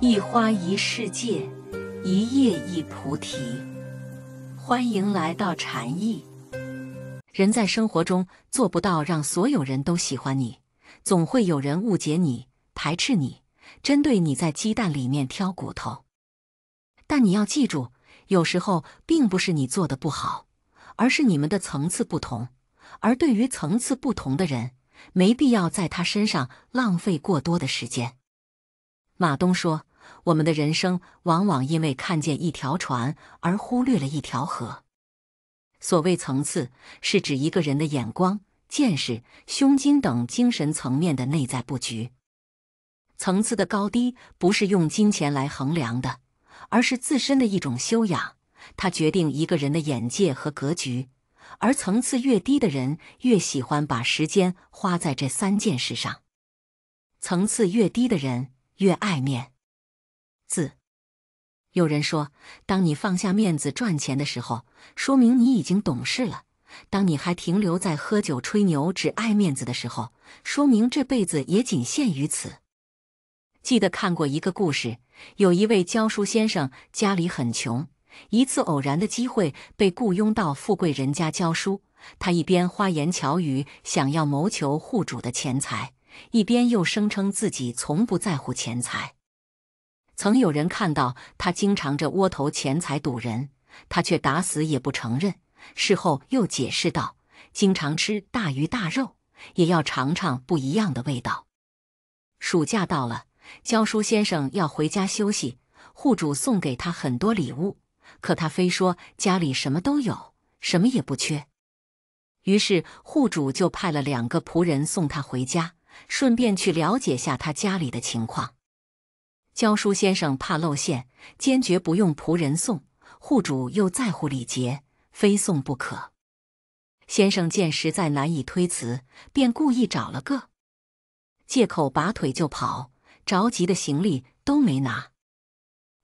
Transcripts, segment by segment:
一花一世界，一叶一菩提。欢迎来到禅意。人在生活中做不到让所有人都喜欢你，总会有人误解你、排斥你、针对你，在鸡蛋里面挑骨头。但你要记住，有时候并不是你做的不好，而是你们的层次不同。而对于层次不同的人，没必要在他身上浪费过多的时间。马东说。我们的人生往往因为看见一条船而忽略了一条河。所谓层次，是指一个人的眼光、见识、胸襟等精神层面的内在布局。层次的高低不是用金钱来衡量的，而是自身的一种修养，它决定一个人的眼界和格局。而层次越低的人，越喜欢把时间花在这三件事上。层次越低的人，越爱面字有人说，当你放下面子赚钱的时候，说明你已经懂事了；当你还停留在喝酒吹牛、只爱面子的时候，说明这辈子也仅限于此。记得看过一个故事，有一位教书先生，家里很穷，一次偶然的机会被雇佣到富贵人家教书。他一边花言巧语想要谋求户主的钱财，一边又声称自己从不在乎钱财。曾有人看到他经常这窝头钱财赌人，他却打死也不承认。事后又解释道：“经常吃大鱼大肉，也要尝尝不一样的味道。”暑假到了，教书先生要回家休息，户主送给他很多礼物，可他非说家里什么都有，什么也不缺。于是户主就派了两个仆人送他回家，顺便去了解下他家里的情况。教书先生怕露馅，坚决不用仆人送；户主又在乎礼节，非送不可。先生见实在难以推辞，便故意找了个借口，拔腿就跑，着急的行李都没拿。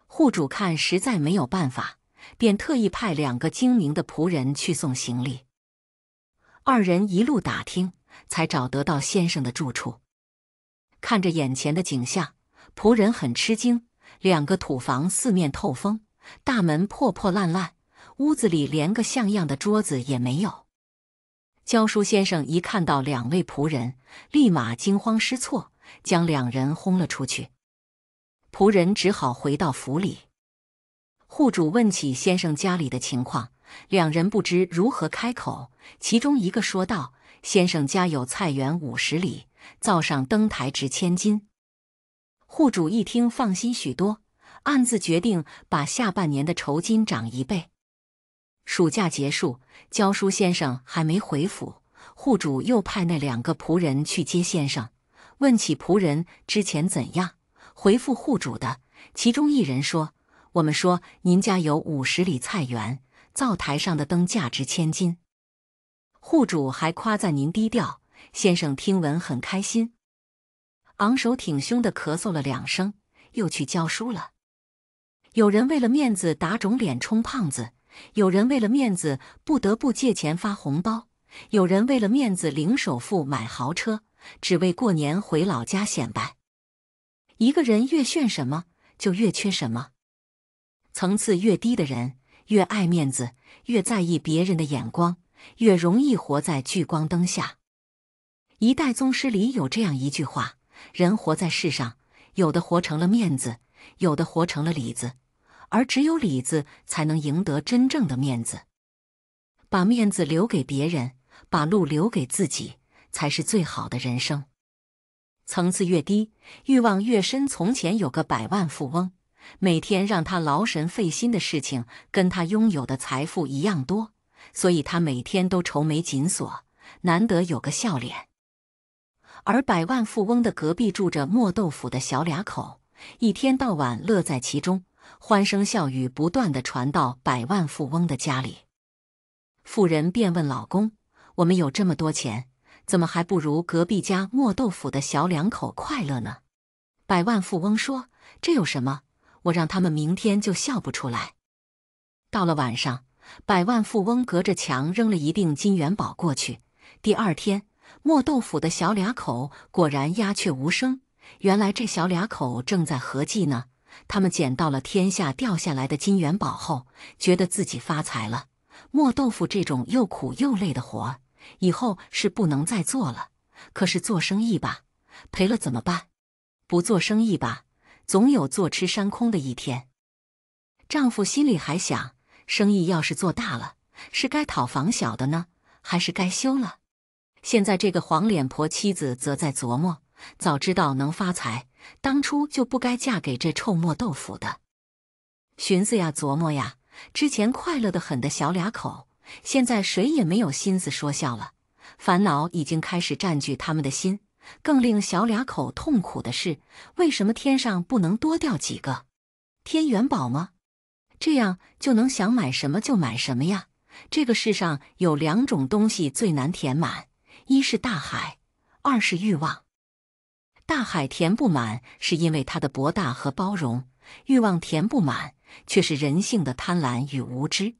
户主看实在没有办法，便特意派两个精明的仆人去送行李。二人一路打听，才找得到先生的住处。看着眼前的景象。仆人很吃惊，两个土房四面透风，大门破破烂烂，屋子里连个像样的桌子也没有。教书先生一看到两位仆人，立马惊慌失措，将两人轰了出去。仆人只好回到府里。户主问起先生家里的情况，两人不知如何开口。其中一个说道：“先生家有菜园五十里，造上灯台值千金。”户主一听，放心许多，暗自决定把下半年的酬金涨一倍。暑假结束，教书先生还没回府，户主又派那两个仆人去接先生，问起仆人之前怎样回复户主的。其中一人说：“我们说您家有五十里菜园，灶台上的灯价值千金。户主还夸赞您低调。”先生听闻很开心。昂首挺胸的咳嗽了两声，又去教书了。有人为了面子打肿脸充胖子，有人为了面子不得不借钱发红包，有人为了面子零首付买豪车，只为过年回老家显摆。一个人越炫什么，就越缺什么。层次越低的人，越爱面子，越在意别人的眼光，越容易活在聚光灯下。一代宗师里有这样一句话。人活在世上，有的活成了面子，有的活成了里子，而只有里子才能赢得真正的面子。把面子留给别人，把路留给自己，才是最好的人生。层次越低，欲望越深。从前有个百万富翁，每天让他劳神费心的事情跟他拥有的财富一样多，所以他每天都愁眉紧锁，难得有个笑脸。而百万富翁的隔壁住着磨豆腐的小俩口，一天到晚乐在其中，欢声笑语不断的传到百万富翁的家里。富人便问老公：“我们有这么多钱，怎么还不如隔壁家磨豆腐的小两口快乐呢？”百万富翁说：“这有什么？我让他们明天就笑不出来。”到了晚上，百万富翁隔着墙扔了一锭金元宝过去。第二天。磨豆腐的小俩口果然鸦雀无声。原来这小俩口正在合计呢。他们捡到了天下掉下来的金元宝后，觉得自己发财了。磨豆腐这种又苦又累的活，以后是不能再做了。可是做生意吧，赔了怎么办？不做生意吧，总有坐吃山空的一天。丈夫心里还想：生意要是做大了，是该讨房小的呢，还是该休了？现在这个黄脸婆妻子则在琢磨：早知道能发财，当初就不该嫁给这臭磨豆腐的。寻思呀，琢磨呀，之前快乐的很的小俩口，现在谁也没有心思说笑了。烦恼已经开始占据他们的心。更令小俩口痛苦的是，为什么天上不能多掉几个天元宝吗？这样就能想买什么就买什么呀！这个世上有两种东西最难填满。一是大海，二是欲望。大海填不满，是因为它的博大和包容；欲望填不满，却是人性的贪婪与无知。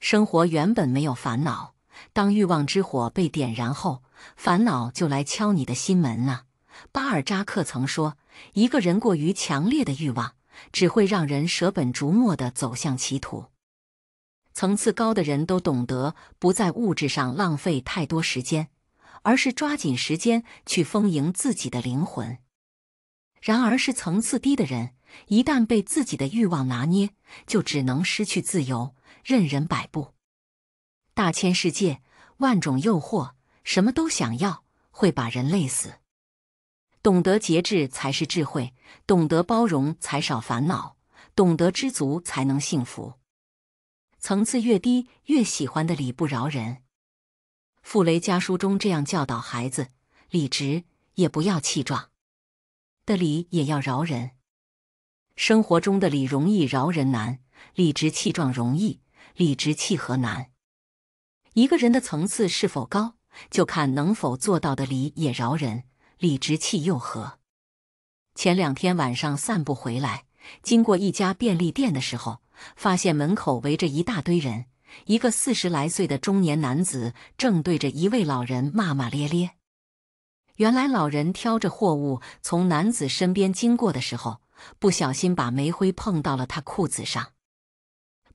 生活原本没有烦恼，当欲望之火被点燃后，烦恼就来敲你的心门了。巴尔扎克曾说：“一个人过于强烈的欲望，只会让人舍本逐末的走向歧途。”层次高的人都懂得不在物质上浪费太多时间，而是抓紧时间去丰盈自己的灵魂。然而，是层次低的人一旦被自己的欲望拿捏，就只能失去自由，任人摆布。大千世界，万种诱惑，什么都想要，会把人累死。懂得节制才是智慧，懂得包容才少烦恼，懂得知足才能幸福。层次越低，越喜欢的理不饶人。傅雷家书中这样教导孩子：理直也不要气壮，的理也要饶人。生活中的理容易饶人难，理直气壮容易，理直气和难。一个人的层次是否高，就看能否做到的理也饶人，理直气又和。前两天晚上散步回来，经过一家便利店的时候。发现门口围着一大堆人，一个四十来岁的中年男子正对着一位老人骂骂咧咧。原来，老人挑着货物从男子身边经过的时候，不小心把煤灰碰到了他裤子上。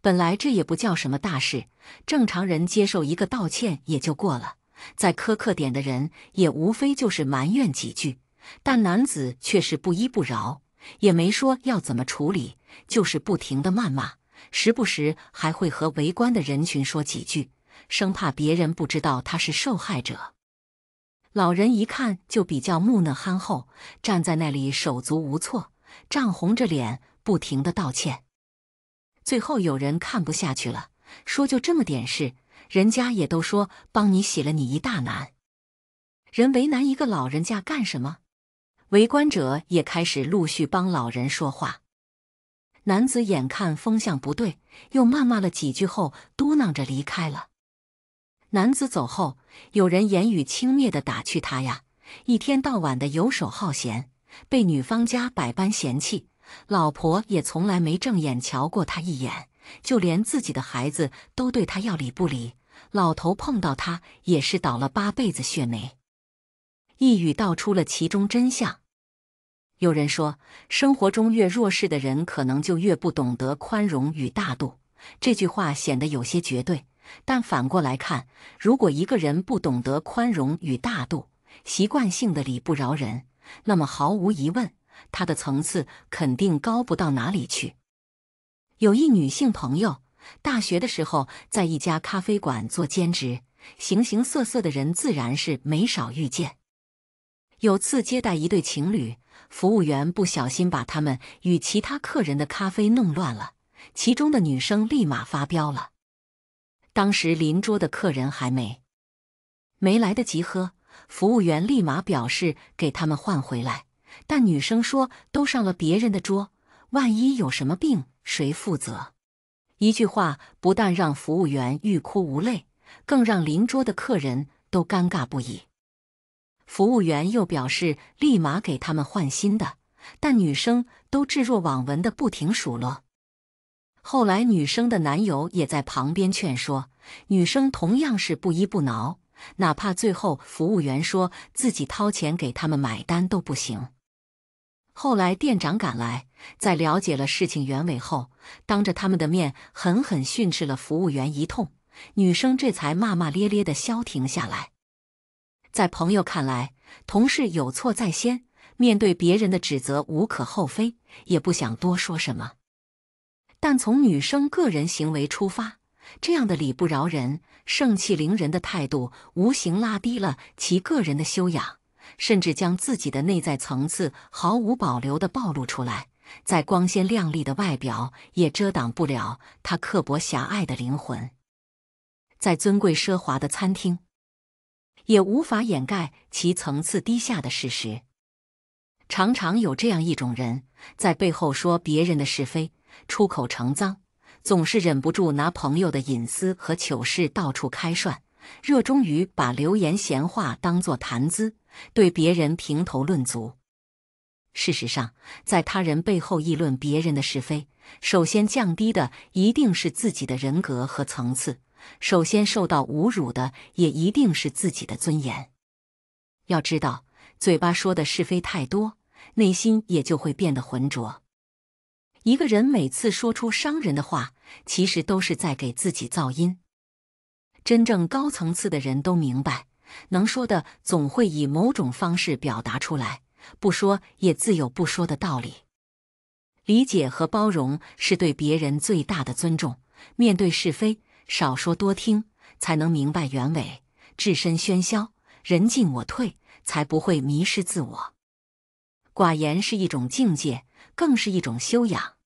本来这也不叫什么大事，正常人接受一个道歉也就过了，再苛刻点的人也无非就是埋怨几句。但男子却是不依不饶，也没说要怎么处理。就是不停的谩骂，时不时还会和围观的人群说几句，生怕别人不知道他是受害者。老人一看就比较木讷憨厚，站在那里手足无措，涨红着脸不停的道歉。最后有人看不下去了，说就这么点事，人家也都说帮你洗了你一大难，人为难一个老人家干什么？围观者也开始陆续帮老人说话。男子眼看风向不对，又谩骂了几句后，嘟囔着离开了。男子走后，有人言语轻蔑的打趣他呀：“一天到晚的游手好闲，被女方家百般嫌弃，老婆也从来没正眼瞧过他一眼，就连自己的孩子都对他要理不理。老头碰到他也是倒了八辈子血霉。”一语道出了其中真相。有人说，生活中越弱势的人，可能就越不懂得宽容与大度。这句话显得有些绝对，但反过来看，如果一个人不懂得宽容与大度，习惯性的理不饶人，那么毫无疑问，他的层次肯定高不到哪里去。有一女性朋友，大学的时候在一家咖啡馆做兼职，形形色色的人自然是没少遇见。有次接待一对情侣。服务员不小心把他们与其他客人的咖啡弄乱了，其中的女生立马发飙了。当时邻桌的客人还没没来得及喝，服务员立马表示给他们换回来，但女生说都上了别人的桌，万一有什么病谁负责？一句话不但让服务员欲哭无泪，更让邻桌的客人都尴尬不已。服务员又表示立马给他们换新的，但女生都置若罔闻的不停数落。后来女生的男友也在旁边劝说，女生同样是不依不挠，哪怕最后服务员说自己掏钱给他们买单都不行。后来店长赶来，在了解了事情原委后，当着他们的面狠狠训斥了服务员一通，女生这才骂骂咧咧的消停下来。在朋友看来，同事有错在先，面对别人的指责无可厚非，也不想多说什么。但从女生个人行为出发，这样的理不饶人、盛气凌人的态度，无形拉低了其个人的修养，甚至将自己的内在层次毫无保留的暴露出来。再光鲜亮丽的外表，也遮挡不了她刻薄狭隘的灵魂。在尊贵奢华的餐厅。也无法掩盖其层次低下的事实。常常有这样一种人在背后说别人的是非，出口成脏，总是忍不住拿朋友的隐私和糗事到处开涮，热衷于把流言闲话当作谈资，对别人评头论足。事实上，在他人背后议论别人的是非，首先降低的一定是自己的人格和层次。首先受到侮辱的也一定是自己的尊严。要知道，嘴巴说的是非太多，内心也就会变得浑浊。一个人每次说出伤人的话，其实都是在给自己噪音。真正高层次的人都明白，能说的总会以某种方式表达出来，不说也自有不说的道理。理解和包容是对别人最大的尊重。面对是非。少说多听，才能明白原委；置身喧嚣，人进我退，才不会迷失自我。寡言是一种境界，更是一种修养。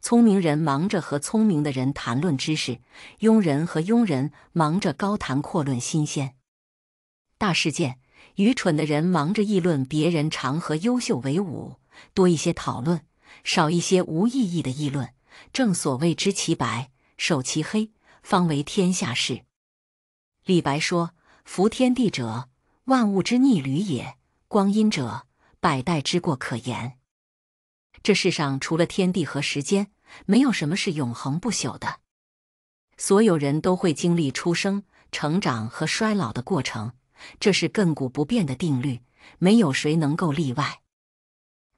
聪明人忙着和聪明的人谈论知识，庸人和庸人忙着高谈阔论新鲜大事件。愚蠢的人忙着议论别人，常和优秀为伍。多一些讨论，少一些无意义的议论。正所谓知其白，守其黑。方为天下事。李白说：“服天地者，万物之逆旅也；光阴者，百代之过可言。”这世上除了天地和时间，没有什么是永恒不朽的。所有人都会经历出生、成长和衰老的过程，这是亘古不变的定律，没有谁能够例外。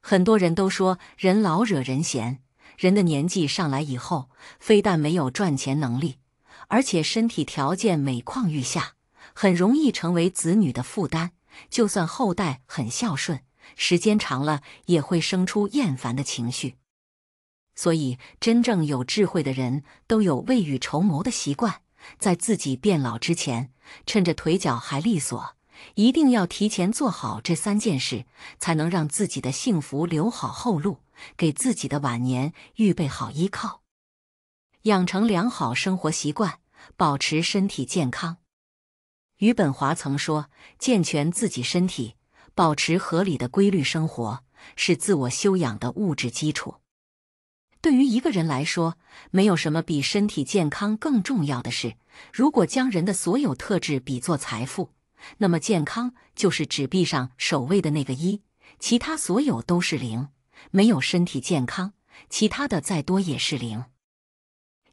很多人都说，人老惹人嫌。人的年纪上来以后，非但没有赚钱能力。而且身体条件每况愈下，很容易成为子女的负担。就算后代很孝顺，时间长了也会生出厌烦的情绪。所以，真正有智慧的人都有未雨绸缪的习惯，在自己变老之前，趁着腿脚还利索，一定要提前做好这三件事，才能让自己的幸福留好后路，给自己的晚年预备好依靠。养成良好生活习惯，保持身体健康。于本华曾说：“健全自己身体，保持合理的规律生活，是自我修养的物质基础。”对于一个人来说，没有什么比身体健康更重要的事。如果将人的所有特质比作财富，那么健康就是纸币上首位的那个一，其他所有都是零。没有身体健康，其他的再多也是零。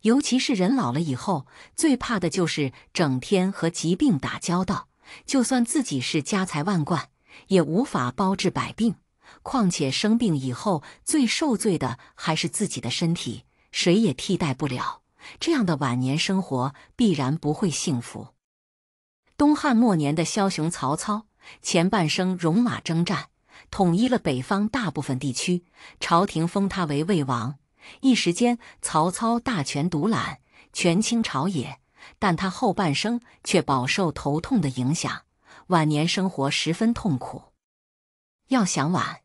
尤其是人老了以后，最怕的就是整天和疾病打交道。就算自己是家财万贯，也无法包治百病。况且生病以后最受罪的还是自己的身体，谁也替代不了。这样的晚年生活必然不会幸福。东汉末年的枭雄曹操，前半生戎马征战，统一了北方大部分地区，朝廷封他为魏王。一时间，曹操大权独揽，权倾朝野。但他后半生却饱受头痛的影响，晚年生活十分痛苦。要想晚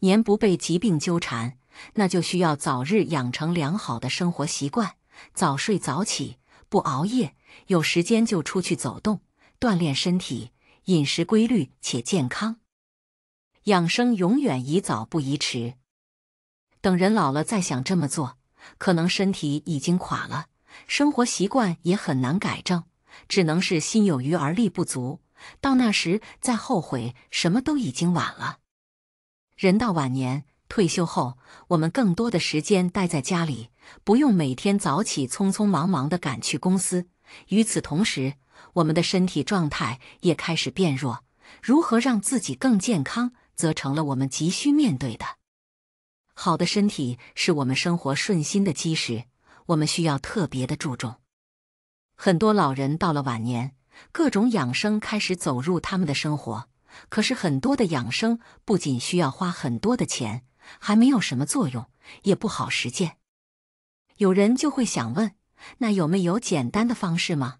年不被疾病纠缠，那就需要早日养成良好的生活习惯，早睡早起，不熬夜，有时间就出去走动，锻炼身体，饮食规律且健康。养生永远宜早不宜迟。等人老了再想这么做，可能身体已经垮了，生活习惯也很难改正，只能是心有余而力不足。到那时再后悔，什么都已经晚了。人到晚年退休后，我们更多的时间待在家里，不用每天早起匆匆忙忙的赶去公司。与此同时，我们的身体状态也开始变弱，如何让自己更健康，则成了我们急需面对的。好的身体是我们生活顺心的基石，我们需要特别的注重。很多老人到了晚年，各种养生开始走入他们的生活。可是很多的养生不仅需要花很多的钱，还没有什么作用，也不好实践。有人就会想问：那有没有简单的方式吗？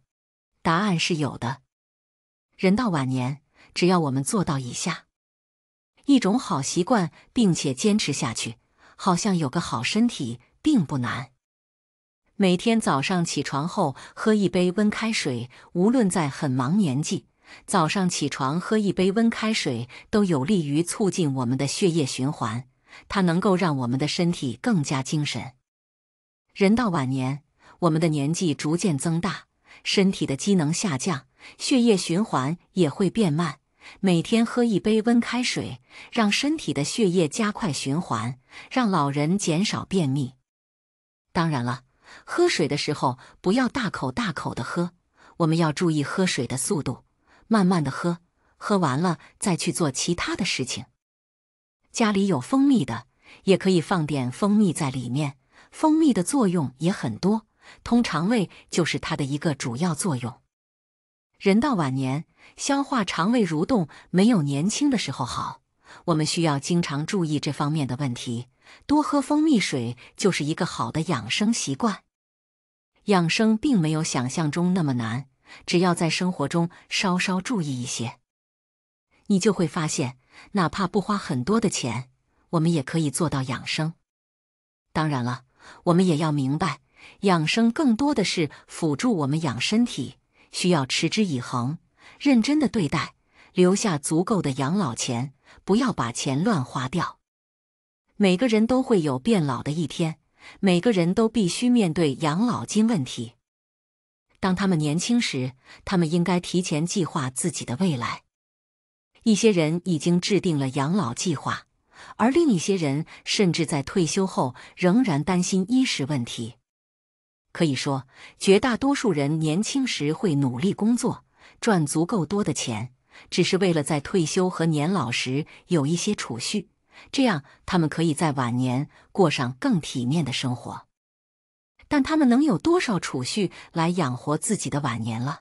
答案是有的。人到晚年，只要我们做到以下一种好习惯，并且坚持下去。好像有个好身体并不难。每天早上起床后喝一杯温开水，无论在很忙年纪，早上起床喝一杯温开水都有利于促进我们的血液循环，它能够让我们的身体更加精神。人到晚年，我们的年纪逐渐增大，身体的机能下降，血液循环也会变慢。每天喝一杯温开水，让身体的血液加快循环，让老人减少便秘。当然了，喝水的时候不要大口大口的喝，我们要注意喝水的速度，慢慢的喝，喝完了再去做其他的事情。家里有蜂蜜的，也可以放点蜂蜜在里面，蜂蜜的作用也很多，通肠胃就是它的一个主要作用。人到晚年，消化、肠胃蠕动没有年轻的时候好，我们需要经常注意这方面的问题。多喝蜂蜜水就是一个好的养生习惯。养生并没有想象中那么难，只要在生活中稍稍注意一些，你就会发现，哪怕不花很多的钱，我们也可以做到养生。当然了，我们也要明白，养生更多的是辅助我们养身体。需要持之以恒、认真的对待，留下足够的养老钱，不要把钱乱花掉。每个人都会有变老的一天，每个人都必须面对养老金问题。当他们年轻时，他们应该提前计划自己的未来。一些人已经制定了养老计划，而另一些人甚至在退休后仍然担心衣食问题。可以说，绝大多数人年轻时会努力工作，赚足够多的钱，只是为了在退休和年老时有一些储蓄，这样他们可以在晚年过上更体面的生活。但他们能有多少储蓄来养活自己的晚年了？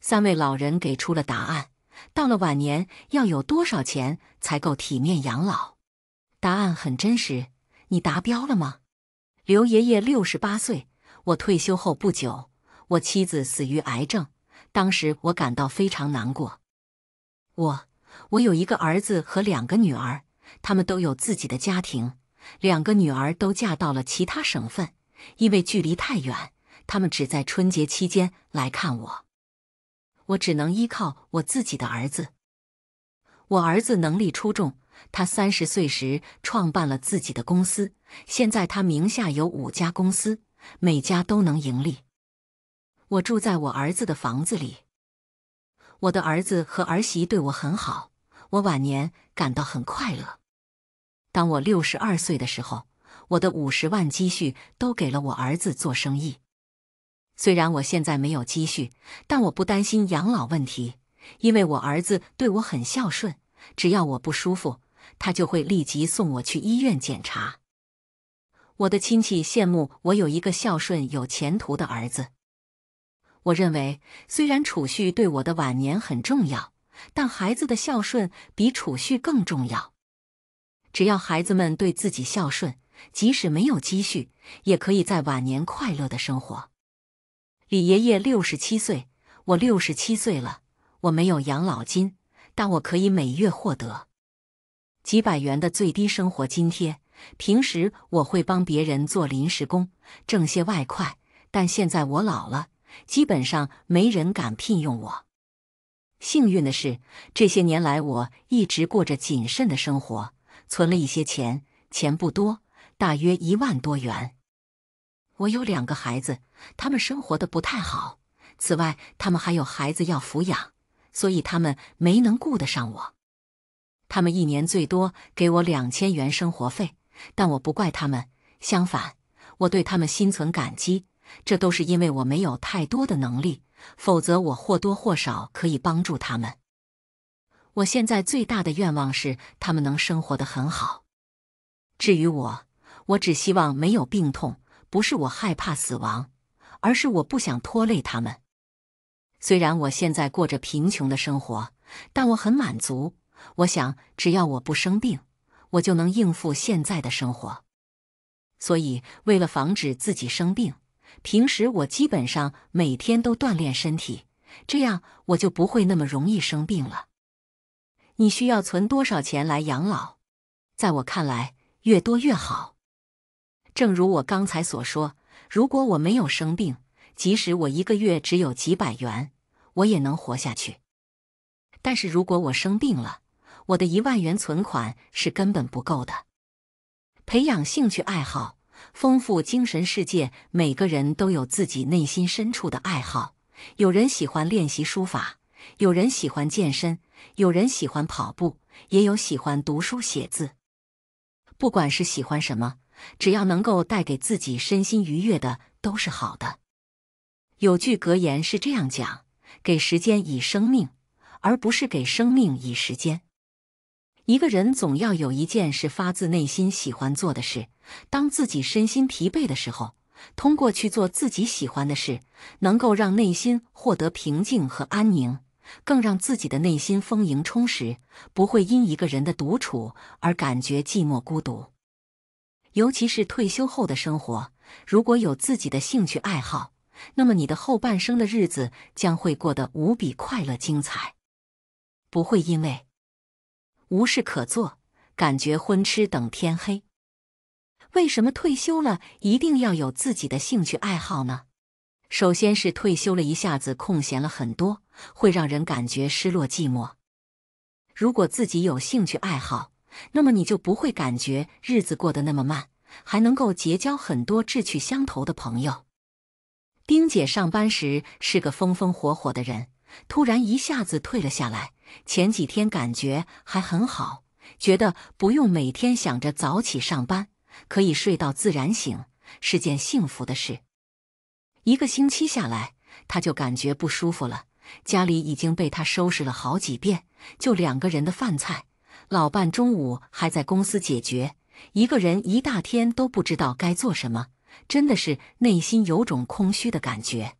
三位老人给出了答案：到了晚年要有多少钱才够体面养老？答案很真实，你达标了吗？刘爷爷六十八岁。我退休后不久，我妻子死于癌症，当时我感到非常难过。我我有一个儿子和两个女儿，他们都有自己的家庭。两个女儿都嫁到了其他省份，因为距离太远，他们只在春节期间来看我。我只能依靠我自己的儿子。我儿子能力出众，他三十岁时创办了自己的公司，现在他名下有五家公司。每家都能盈利。我住在我儿子的房子里，我的儿子和儿媳对我很好，我晚年感到很快乐。当我六十二岁的时候，我的五十万积蓄都给了我儿子做生意。虽然我现在没有积蓄，但我不担心养老问题，因为我儿子对我很孝顺。只要我不舒服，他就会立即送我去医院检查。我的亲戚羡慕我有一个孝顺有前途的儿子。我认为，虽然储蓄对我的晚年很重要，但孩子的孝顺比储蓄更重要。只要孩子们对自己孝顺，即使没有积蓄，也可以在晚年快乐的生活。李爷爷六十七岁，我六十七岁了。我没有养老金，但我可以每月获得几百元的最低生活津贴。平时我会帮别人做临时工，挣些外快。但现在我老了，基本上没人敢聘用我。幸运的是，这些年来我一直过着谨慎的生活，存了一些钱，钱不多，大约一万多元。我有两个孩子，他们生活的不太好。此外，他们还有孩子要抚养，所以他们没能顾得上我。他们一年最多给我两千元生活费。但我不怪他们，相反，我对他们心存感激。这都是因为我没有太多的能力，否则我或多或少可以帮助他们。我现在最大的愿望是他们能生活得很好。至于我，我只希望没有病痛。不是我害怕死亡，而是我不想拖累他们。虽然我现在过着贫穷的生活，但我很满足。我想，只要我不生病。我就能应付现在的生活，所以为了防止自己生病，平时我基本上每天都锻炼身体，这样我就不会那么容易生病了。你需要存多少钱来养老？在我看来，越多越好。正如我刚才所说，如果我没有生病，即使我一个月只有几百元，我也能活下去。但是如果我生病了，我的一万元存款是根本不够的。培养兴趣爱好，丰富精神世界。每个人都有自己内心深处的爱好。有人喜欢练习书法，有人喜欢健身，有人喜欢跑步，也有喜欢读书写字。不管是喜欢什么，只要能够带给自己身心愉悦的，都是好的。有句格言是这样讲：“给时间以生命，而不是给生命以时间。”一个人总要有一件是发自内心喜欢做的事。当自己身心疲惫的时候，通过去做自己喜欢的事，能够让内心获得平静和安宁，更让自己的内心丰盈充实，不会因一个人的独处而感觉寂寞孤独。尤其是退休后的生活，如果有自己的兴趣爱好，那么你的后半生的日子将会过得无比快乐精彩，不会因为。无事可做，感觉昏痴等天黑。为什么退休了一定要有自己的兴趣爱好呢？首先是退休了一下子空闲了很多，会让人感觉失落寂寞。如果自己有兴趣爱好，那么你就不会感觉日子过得那么慢，还能够结交很多志趣相投的朋友。丁姐上班时是个风风火火的人，突然一下子退了下来。前几天感觉还很好，觉得不用每天想着早起上班，可以睡到自然醒，是件幸福的事。一个星期下来，他就感觉不舒服了。家里已经被他收拾了好几遍，就两个人的饭菜，老伴中午还在公司解决，一个人一大天都不知道该做什么，真的是内心有种空虚的感觉。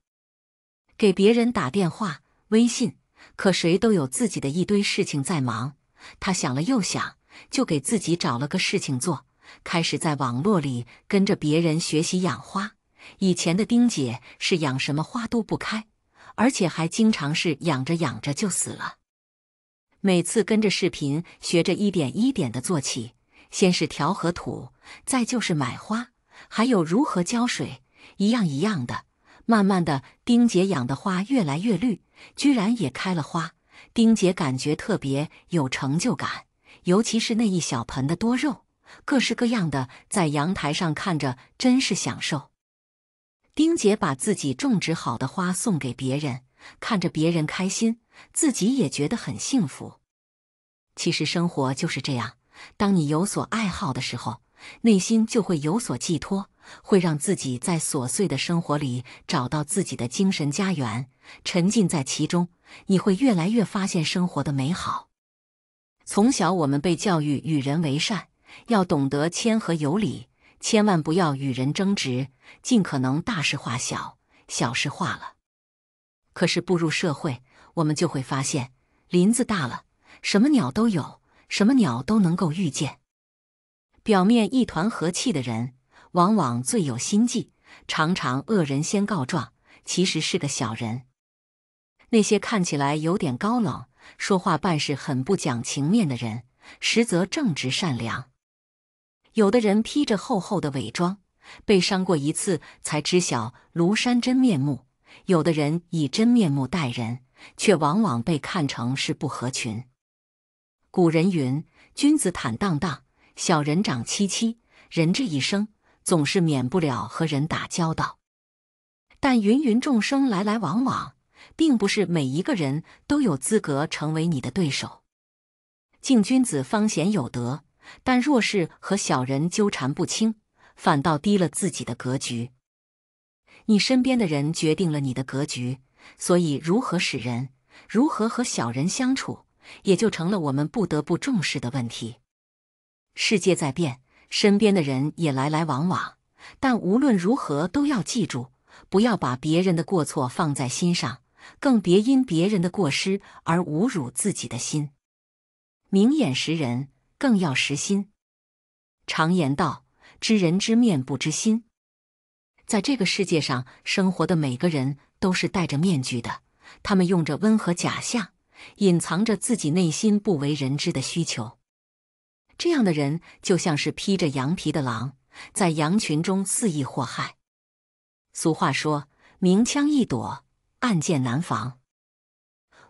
给别人打电话、微信。可谁都有自己的一堆事情在忙，他想了又想，就给自己找了个事情做，开始在网络里跟着别人学习养花。以前的丁姐是养什么花都不开，而且还经常是养着养着就死了。每次跟着视频学着一点一点的做起，先是调和土，再就是买花，还有如何浇水，一样一样的。慢慢的，丁姐养的花越来越绿。居然也开了花，丁姐感觉特别有成就感。尤其是那一小盆的多肉，各式各样的，在阳台上看着真是享受。丁姐把自己种植好的花送给别人，看着别人开心，自己也觉得很幸福。其实生活就是这样，当你有所爱好的时候，内心就会有所寄托。会让自己在琐碎的生活里找到自己的精神家园，沉浸在其中，你会越来越发现生活的美好。从小我们被教育与人为善，要懂得谦和有礼，千万不要与人争执，尽可能大事化小，小事化了。可是步入社会，我们就会发现，林子大了，什么鸟都有，什么鸟都能够遇见。表面一团和气的人。往往最有心计，常常恶人先告状，其实是个小人。那些看起来有点高冷、说话办事很不讲情面的人，实则正直善良。有的人披着厚厚的伪装，被伤过一次才知晓庐山真面目；有的人以真面目待人，却往往被看成是不合群。古人云：“君子坦荡荡，小人长戚戚。”人这一生。总是免不了和人打交道，但芸芸众生来来往往，并不是每一个人都有资格成为你的对手。敬君子方显有德，但若是和小人纠缠不清，反倒低了自己的格局。你身边的人决定了你的格局，所以如何使人，如何和小人相处，也就成了我们不得不重视的问题。世界在变。身边的人也来来往往，但无论如何都要记住，不要把别人的过错放在心上，更别因别人的过失而侮辱自己的心。明眼识人，更要识心。常言道：“知人知面不知心。”在这个世界上生活的每个人都是戴着面具的，他们用着温和假象，隐藏着自己内心不为人知的需求。这样的人就像是披着羊皮的狼，在羊群中肆意祸害。俗话说：“明枪易躲，暗箭难防。”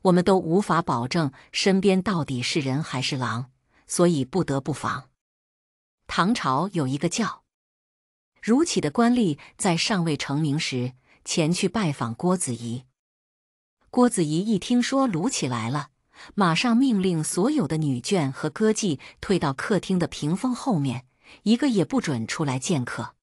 我们都无法保证身边到底是人还是狼，所以不得不防。唐朝有一个叫卢杞的官吏，在尚未成名时，前去拜访郭子仪。郭子仪一听说卢杞来了。马上命令所有的女眷和歌妓退到客厅的屏风后面，一个也不准出来见客。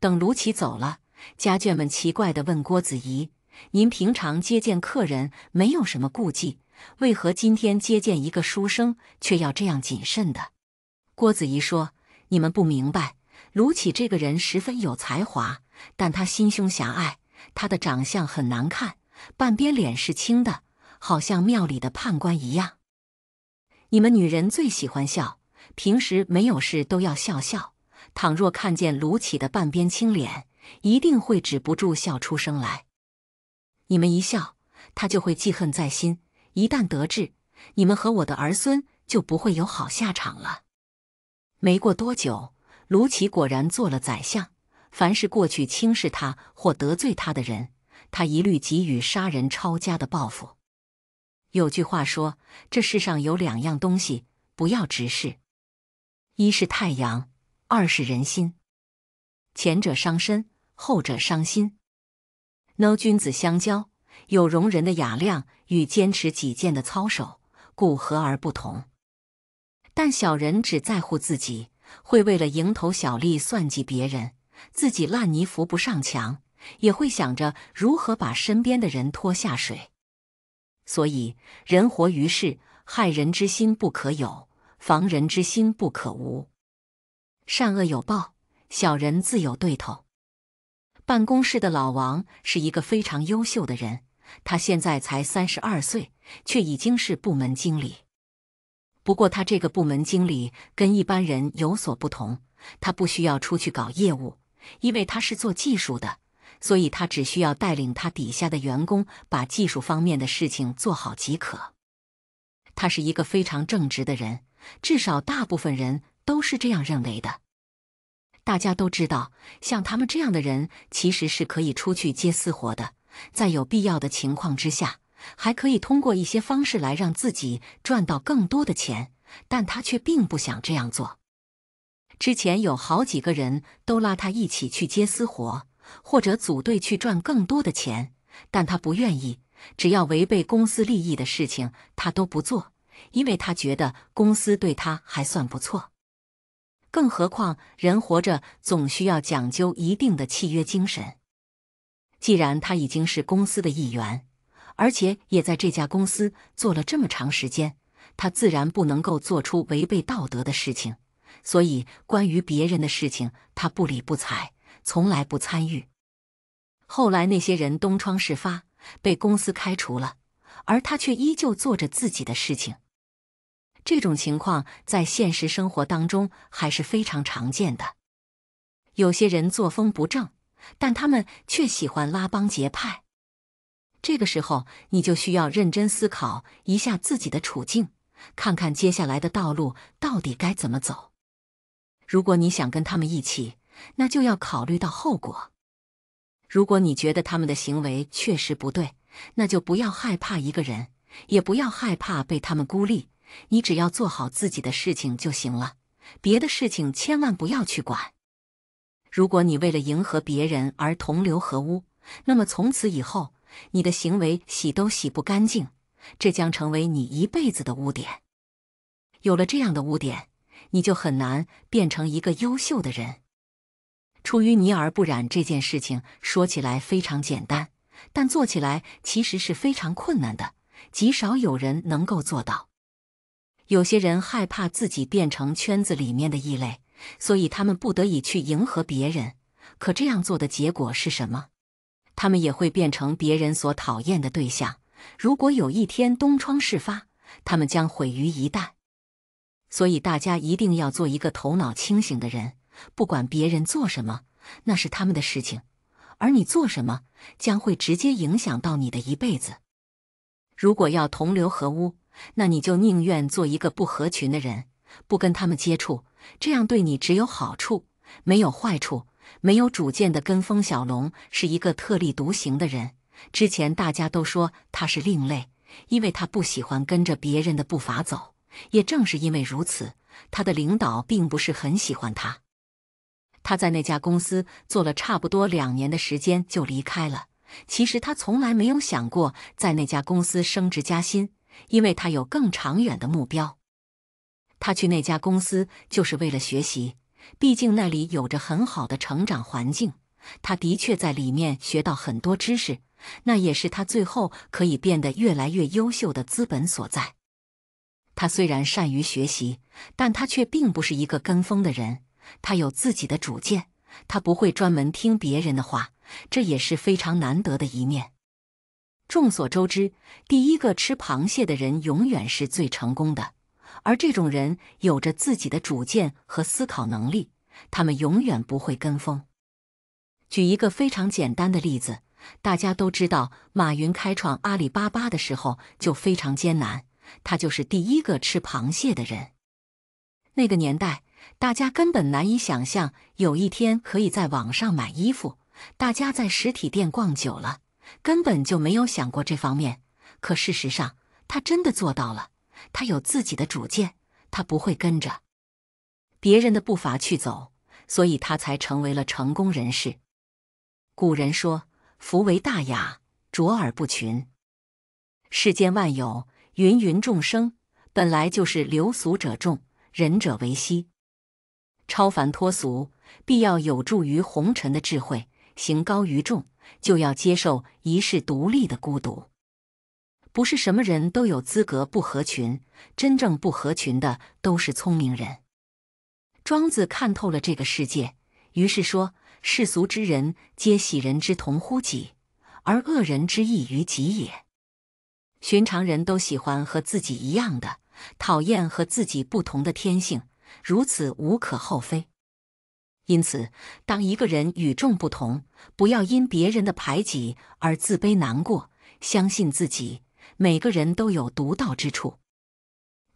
等卢奇走了，家眷们奇怪地问郭子仪：“您平常接见客人没有什么顾忌，为何今天接见一个书生却要这样谨慎的？”郭子仪说：“你们不明白，卢杞这个人十分有才华，但他心胸狭隘，他的长相很难看，半边脸是青的。”好像庙里的判官一样。你们女人最喜欢笑，平时没有事都要笑笑。倘若看见卢杞的半边青脸，一定会止不住笑出声来。你们一笑，他就会记恨在心。一旦得志，你们和我的儿孙就不会有好下场了。没过多久，卢杞果然做了宰相。凡是过去轻视他或得罪他的人，他一律给予杀人抄家的报复。有句话说：“这世上有两样东西不要直视，一是太阳，二是人心。前者伤身，后者伤心。no，君子相交有容人的雅量与坚持己见的操守，故和而不同；但小人只在乎自己，会为了蝇头小利算计别人，自己烂泥扶不上墙，也会想着如何把身边的人拖下水。”所以，人活于世，害人之心不可有，防人之心不可无。善恶有报，小人自有对头。办公室的老王是一个非常优秀的人，他现在才三十二岁，却已经是部门经理。不过，他这个部门经理跟一般人有所不同，他不需要出去搞业务，因为他是做技术的。所以他只需要带领他底下的员工把技术方面的事情做好即可。他是一个非常正直的人，至少大部分人都是这样认为的。大家都知道，像他们这样的人其实是可以出去接私活的，在有必要的情况之下，还可以通过一些方式来让自己赚到更多的钱。但他却并不想这样做。之前有好几个人都拉他一起去接私活。或者组队去赚更多的钱，但他不愿意。只要违背公司利益的事情，他都不做，因为他觉得公司对他还算不错。更何况，人活着总需要讲究一定的契约精神。既然他已经是公司的一员，而且也在这家公司做了这么长时间，他自然不能够做出违背道德的事情。所以，关于别人的事情，他不理不睬。从来不参与。后来那些人东窗事发，被公司开除了，而他却依旧做着自己的事情。这种情况在现实生活当中还是非常常见的。有些人作风不正，但他们却喜欢拉帮结派。这个时候，你就需要认真思考一下自己的处境，看看接下来的道路到底该怎么走。如果你想跟他们一起，那就要考虑到后果。如果你觉得他们的行为确实不对，那就不要害怕一个人，也不要害怕被他们孤立。你只要做好自己的事情就行了，别的事情千万不要去管。如果你为了迎合别人而同流合污，那么从此以后你的行为洗都洗不干净，这将成为你一辈子的污点。有了这样的污点，你就很难变成一个优秀的人。出淤泥而不染这件事情说起来非常简单，但做起来其实是非常困难的，极少有人能够做到。有些人害怕自己变成圈子里面的异类，所以他们不得已去迎合别人。可这样做的结果是什么？他们也会变成别人所讨厌的对象。如果有一天东窗事发，他们将毁于一旦。所以大家一定要做一个头脑清醒的人。不管别人做什么，那是他们的事情，而你做什么将会直接影响到你的一辈子。如果要同流合污，那你就宁愿做一个不合群的人，不跟他们接触，这样对你只有好处，没有坏处。没有主见的跟风小龙是一个特立独行的人，之前大家都说他是另类，因为他不喜欢跟着别人的步伐走。也正是因为如此，他的领导并不是很喜欢他。他在那家公司做了差不多两年的时间就离开了。其实他从来没有想过在那家公司升职加薪，因为他有更长远的目标。他去那家公司就是为了学习，毕竟那里有着很好的成长环境。他的确在里面学到很多知识，那也是他最后可以变得越来越优秀的资本所在。他虽然善于学习，但他却并不是一个跟风的人。他有自己的主见，他不会专门听别人的话，这也是非常难得的一面。众所周知，第一个吃螃蟹的人永远是最成功的，而这种人有着自己的主见和思考能力，他们永远不会跟风。举一个非常简单的例子，大家都知道，马云开创阿里巴巴的时候就非常艰难，他就是第一个吃螃蟹的人。那个年代。大家根本难以想象，有一天可以在网上买衣服。大家在实体店逛久了，根本就没有想过这方面。可事实上，他真的做到了。他有自己的主见，他不会跟着别人的步伐去走，所以他才成为了成功人士。古人说：“福为大雅，卓尔不群。”世间万有，芸芸众生，本来就是流俗者众，仁者为稀。超凡脱俗，必要有助于红尘的智慧。行高于众，就要接受一世独立的孤独。不是什么人都有资格不合群，真正不合群的都是聪明人。庄子看透了这个世界，于是说：“世俗之人，皆喜人之同乎己，而恶人之异于己也。寻常人都喜欢和自己一样的，讨厌和自己不同的天性。”如此无可厚非。因此，当一个人与众不同，不要因别人的排挤而自卑难过，相信自己，每个人都有独到之处。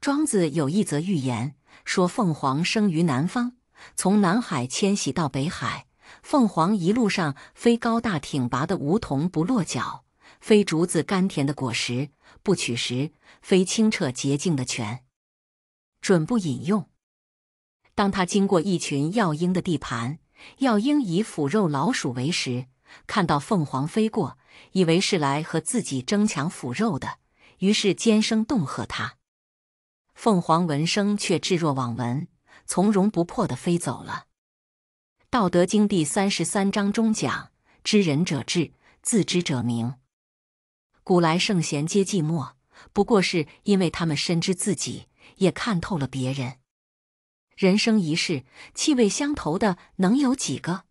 庄子有一则寓言，说凤凰生于南方，从南海迁徙到北海。凤凰一路上飞，高大挺拔的梧桐不落脚，飞竹子甘甜的果实不取食，飞清澈洁净的泉，准不饮用。当他经过一群药鹰的地盘，药鹰以腐肉、老鼠为食，看到凤凰飞过，以为是来和自己争抢腐肉的，于是尖声恫吓它。凤凰闻声却置若罔闻，从容不迫地飞走了。《道德经》第三十三章中讲：“知人者智，自知者明。古来圣贤皆寂寞，不过是因为他们深知自己，也看透了别人。”人生一世，气味相投的能有几个？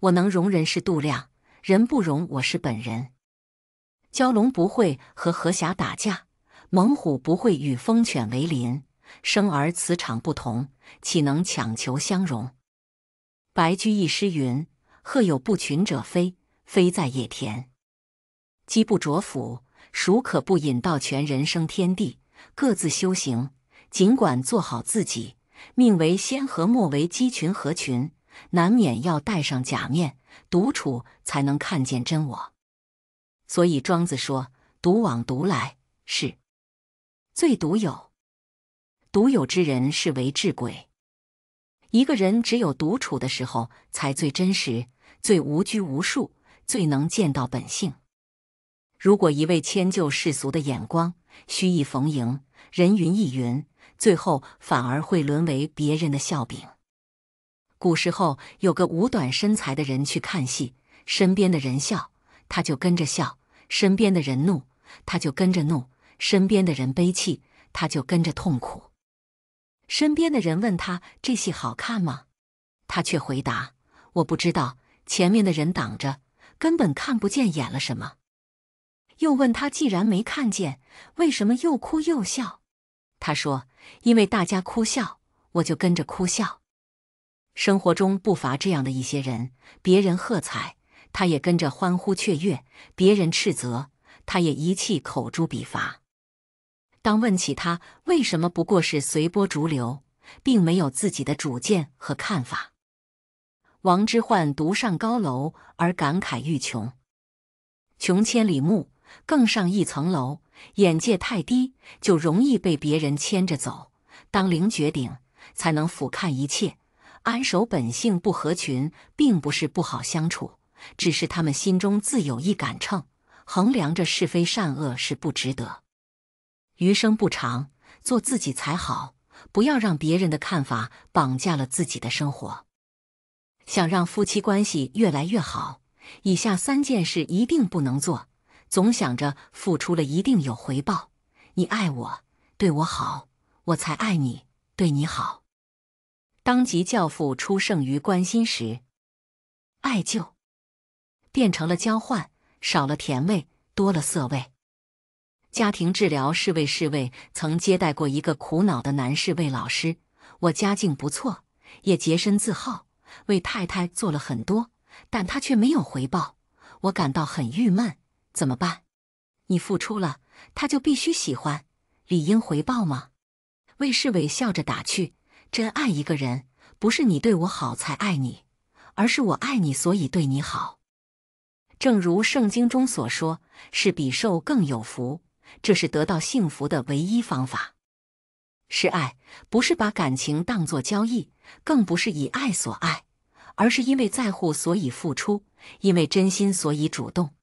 我能容人是度量，人不容我是本人。蛟龙不会和河虾打架，猛虎不会与风犬为邻。生而磁场不同，岂能强求相容？白居易诗云：“鹤有不群者，飞飞在野田；鸡不啄腐，鼠可不饮盗泉。”人生天地，各自修行，尽管做好自己。命为仙和莫为鸡群、合群，难免要戴上假面，独处才能看见真我。所以庄子说：“独往独来，是最独有。独有之人，是为至鬼。一个人只有独处的时候，才最真实，最无拘无束，最能见到本性。如果一味迁就世俗的眼光，虚意逢迎，人云亦云。”最后反而会沦为别人的笑柄。古时候有个五短身材的人去看戏，身边的人笑，他就跟着笑；身边的人怒，他就跟着怒；身边的人悲泣，他就跟着痛苦。身边的人问他：“这戏好看吗？”他却回答：“我不知道，前面的人挡着，根本看不见演了什么。”又问他：“既然没看见，为什么又哭又笑？”他说：“因为大家哭笑，我就跟着哭笑。生活中不乏这样的一些人，别人喝彩，他也跟着欢呼雀跃；别人斥责，他也一气口诛笔伐。当问起他为什么不过是随波逐流，并没有自己的主见和看法，王之涣独上高楼而感慨欲穷，穷千里目，更上一层楼。”眼界太低，就容易被别人牵着走。当凌绝顶，才能俯瞰一切。安守本性不合群，并不是不好相处，只是他们心中自有一杆秤，衡量着是非善恶是不值得。余生不长，做自己才好，不要让别人的看法绑架了自己的生活。想让夫妻关系越来越好，以下三件事一定不能做。总想着付出了一定有回报。你爱我，对我好，我才爱你，对你好。当即教父出胜于关心时，爱就变成了交换，少了甜味，多了涩味。家庭治疗侍卫侍卫曾接待过一个苦恼的男士卫老师。我家境不错，也洁身自好，为太太做了很多，但他却没有回报，我感到很郁闷。怎么办？你付出了，他就必须喜欢，理应回报吗？魏世伟笑着打趣：“真爱一个人，不是你对我好才爱你，而是我爱你所以对你好。正如圣经中所说，是比受更有福，这是得到幸福的唯一方法。是爱，不是把感情当作交易，更不是以爱所爱，而是因为在乎所以付出，因为真心所以主动。”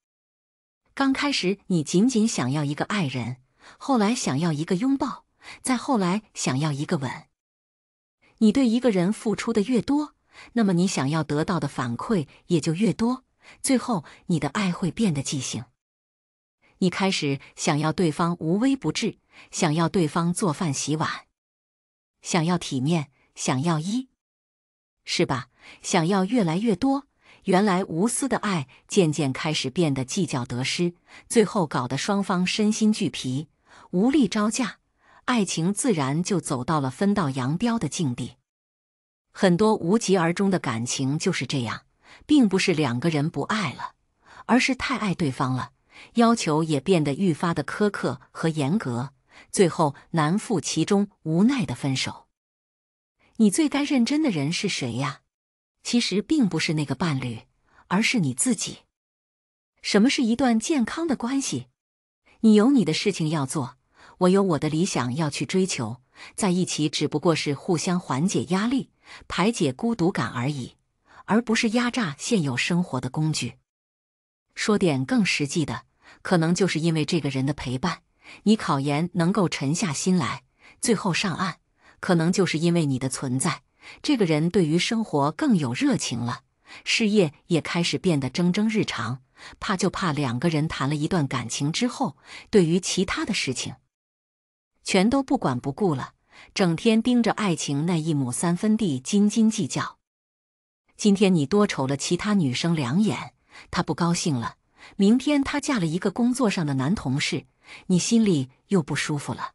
刚开始，你仅仅想要一个爱人，后来想要一个拥抱，再后来想要一个吻。你对一个人付出的越多，那么你想要得到的反馈也就越多。最后，你的爱会变得畸形。你开始想要对方无微不至，想要对方做饭洗碗，想要体面，想要一，是吧？想要越来越多。原来无私的爱渐渐开始变得计较得失，最后搞得双方身心俱疲，无力招架，爱情自然就走到了分道扬镳的境地。很多无疾而终的感情就是这样，并不是两个人不爱了，而是太爱对方了，要求也变得愈发的苛刻和严格，最后难负其中，无奈的分手。你最该认真的人是谁呀？其实并不是那个伴侣，而是你自己。什么是一段健康的关系？你有你的事情要做，我有我的理想要去追求，在一起只不过是互相缓解压力、排解孤独感而已，而不是压榨现有生活的工具。说点更实际的，可能就是因为这个人的陪伴，你考研能够沉下心来，最后上岸，可能就是因为你的存在。这个人对于生活更有热情了，事业也开始变得蒸蒸日上。怕就怕两个人谈了一段感情之后，对于其他的事情全都不管不顾了，整天盯着爱情那一亩三分地斤斤计较。今天你多瞅了其他女生两眼，她不高兴了；明天她嫁了一个工作上的男同事，你心里又不舒服了。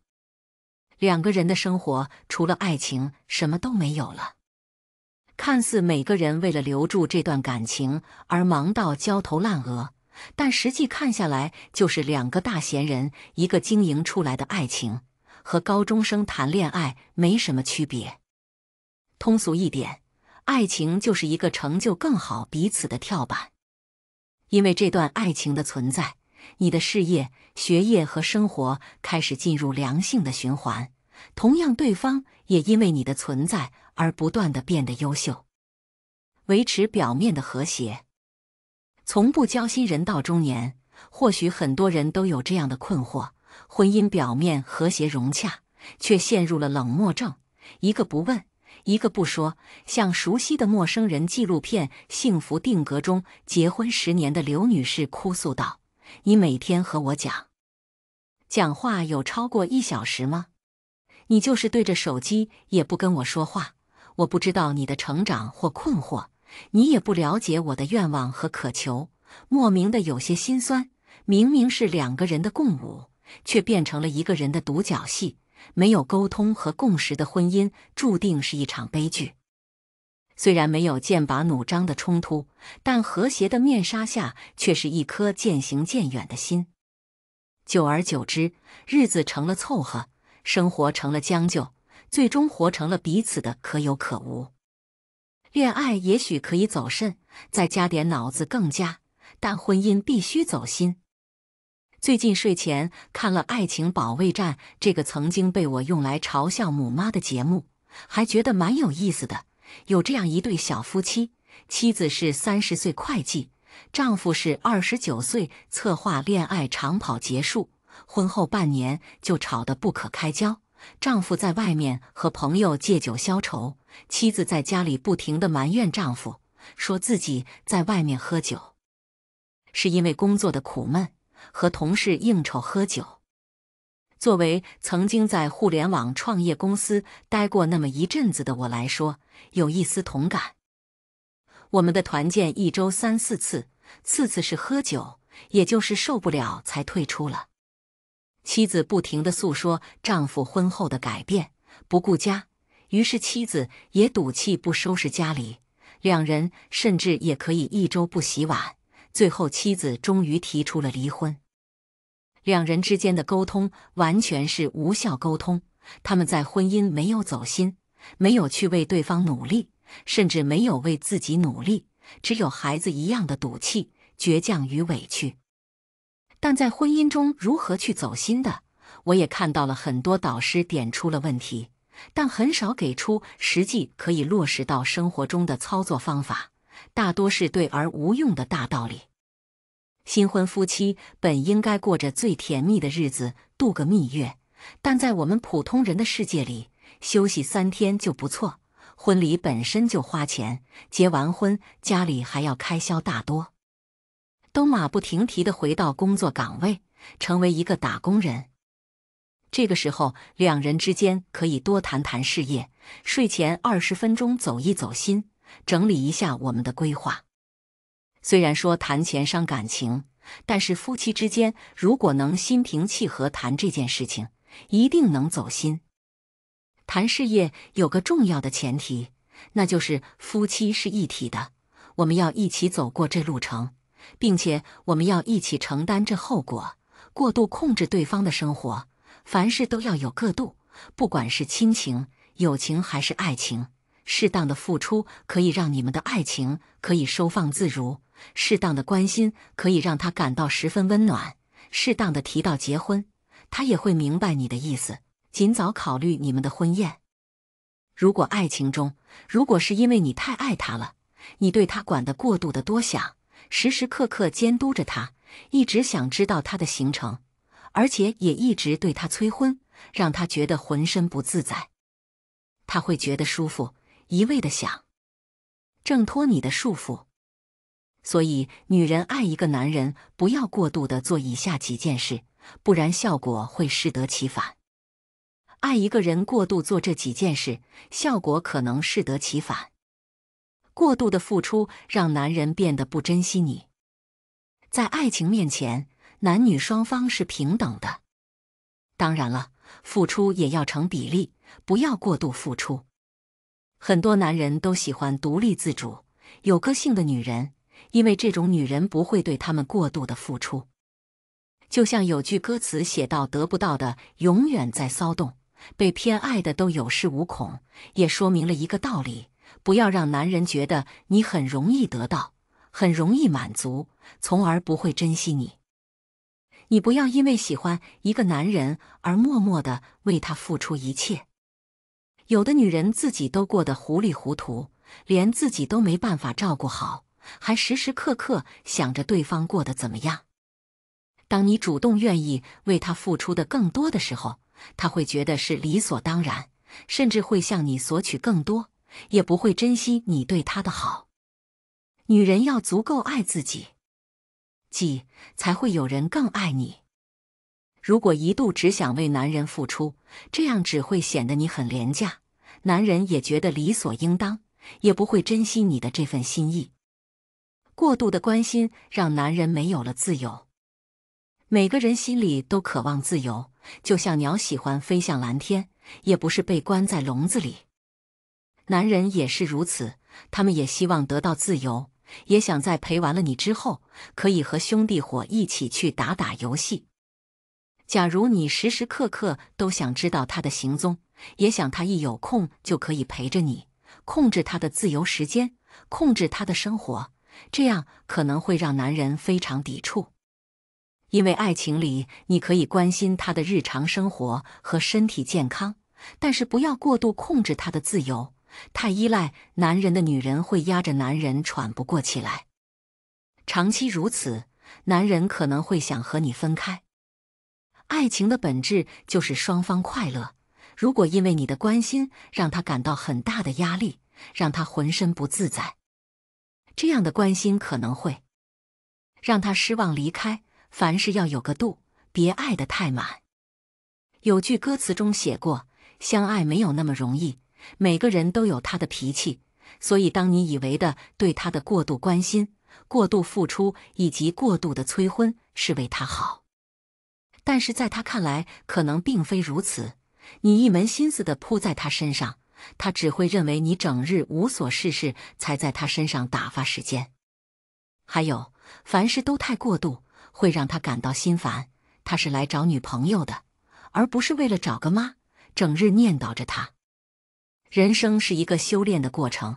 两个人的生活除了爱情什么都没有了。看似每个人为了留住这段感情而忙到焦头烂额，但实际看下来，就是两个大闲人一个经营出来的爱情，和高中生谈恋爱没什么区别。通俗一点，爱情就是一个成就更好彼此的跳板，因为这段爱情的存在。你的事业、学业和生活开始进入良性的循环。同样，对方也因为你的存在而不断的变得优秀，维持表面的和谐。从不交心，人到中年，或许很多人都有这样的困惑：婚姻表面和谐融洽，却陷入了冷漠症，一个不问，一个不说。像熟悉的陌生人，《纪录片幸福定格》中，结婚十年的刘女士哭诉道。你每天和我讲，讲话有超过一小时吗？你就是对着手机也不跟我说话，我不知道你的成长或困惑，你也不了解我的愿望和渴求，莫名的有些心酸。明明是两个人的共舞，却变成了一个人的独角戏。没有沟通和共识的婚姻，注定是一场悲剧。虽然没有剑拔弩张的冲突，但和谐的面纱下却是一颗渐行渐远的心。久而久之，日子成了凑合，生活成了将就，最终活成了彼此的可有可无。恋爱也许可以走肾，再加点脑子更佳，但婚姻必须走心。最近睡前看了《爱情保卫战》这个曾经被我用来嘲笑母妈的节目，还觉得蛮有意思的。有这样一对小夫妻，妻子是三十岁会计，丈夫是二十九岁策划。恋爱长跑结束，婚后半年就吵得不可开交。丈夫在外面和朋友借酒消愁，妻子在家里不停地埋怨丈夫，说自己在外面喝酒是因为工作的苦闷，和同事应酬喝酒。作为曾经在互联网创业公司待过那么一阵子的我来说，有一丝同感。我们的团建一周三四次，次次是喝酒，也就是受不了才退出了。妻子不停的诉说丈夫婚后的改变，不顾家，于是妻子也赌气不收拾家里，两人甚至也可以一周不洗碗。最后妻子终于提出了离婚。两人之间的沟通完全是无效沟通，他们在婚姻没有走心。没有去为对方努力，甚至没有为自己努力，只有孩子一样的赌气、倔强与委屈。但在婚姻中，如何去走心的？我也看到了很多导师点出了问题，但很少给出实际可以落实到生活中的操作方法，大多是对而无用的大道理。新婚夫妻本应该过着最甜蜜的日子，度个蜜月，但在我们普通人的世界里。休息三天就不错，婚礼本身就花钱，结完婚家里还要开销大多，都马不停蹄的回到工作岗位，成为一个打工人。这个时候，两人之间可以多谈谈事业，睡前二十分钟走一走心，整理一下我们的规划。虽然说谈钱伤感情，但是夫妻之间如果能心平气和谈这件事情，一定能走心。谈事业有个重要的前提，那就是夫妻是一体的，我们要一起走过这路程，并且我们要一起承担这后果。过度控制对方的生活，凡事都要有个度。不管是亲情、友情还是爱情，适当的付出可以让你们的爱情可以收放自如；适当的关心可以让他感到十分温暖；适当的提到结婚，他也会明白你的意思。尽早考虑你们的婚宴。如果爱情中，如果是因为你太爱他了，你对他管得过度的多想，时时刻刻监督着他，一直想知道他的行程，而且也一直对他催婚，让他觉得浑身不自在，他会觉得舒服，一味的想挣脱你的束缚。所以，女人爱一个男人，不要过度的做以下几件事，不然效果会适得其反。爱一个人过度做这几件事，效果可能适得其反。过度的付出让男人变得不珍惜你。在爱情面前，男女双方是平等的。当然了，付出也要成比例，不要过度付出。很多男人都喜欢独立自主、有个性的女人，因为这种女人不会对他们过度的付出。就像有句歌词写到：“得不到的永远在骚动。”被偏爱的都有恃无恐，也说明了一个道理：不要让男人觉得你很容易得到，很容易满足，从而不会珍惜你。你不要因为喜欢一个男人而默默的为他付出一切。有的女人自己都过得糊里糊涂，连自己都没办法照顾好，还时时刻刻想着对方过得怎么样。当你主动愿意为他付出的更多的时候。他会觉得是理所当然，甚至会向你索取更多，也不会珍惜你对他的好。女人要足够爱自己，即才会有人更爱你。如果一度只想为男人付出，这样只会显得你很廉价，男人也觉得理所应当，也不会珍惜你的这份心意。过度的关心让男人没有了自由。每个人心里都渴望自由。就像鸟喜欢飞向蓝天，也不是被关在笼子里。男人也是如此，他们也希望得到自由，也想在陪完了你之后，可以和兄弟伙一起去打打游戏。假如你时时刻刻都想知道他的行踪，也想他一有空就可以陪着你，控制他的自由时间，控制他的生活，这样可能会让男人非常抵触。因为爱情里，你可以关心他的日常生活和身体健康，但是不要过度控制他的自由。太依赖男人的女人会压着男人喘不过气来，长期如此，男人可能会想和你分开。爱情的本质就是双方快乐。如果因为你的关心让他感到很大的压力，让他浑身不自在，这样的关心可能会让他失望离开。凡事要有个度，别爱得太满。有句歌词中写过：“相爱没有那么容易，每个人都有他的脾气。”所以，当你以为的对他的过度关心、过度付出以及过度的催婚是为他好，但是在他看来可能并非如此。你一门心思的扑在他身上，他只会认为你整日无所事事，才在他身上打发时间。还有，凡事都太过度。会让他感到心烦。他是来找女朋友的，而不是为了找个妈。整日念叨着他。人生是一个修炼的过程，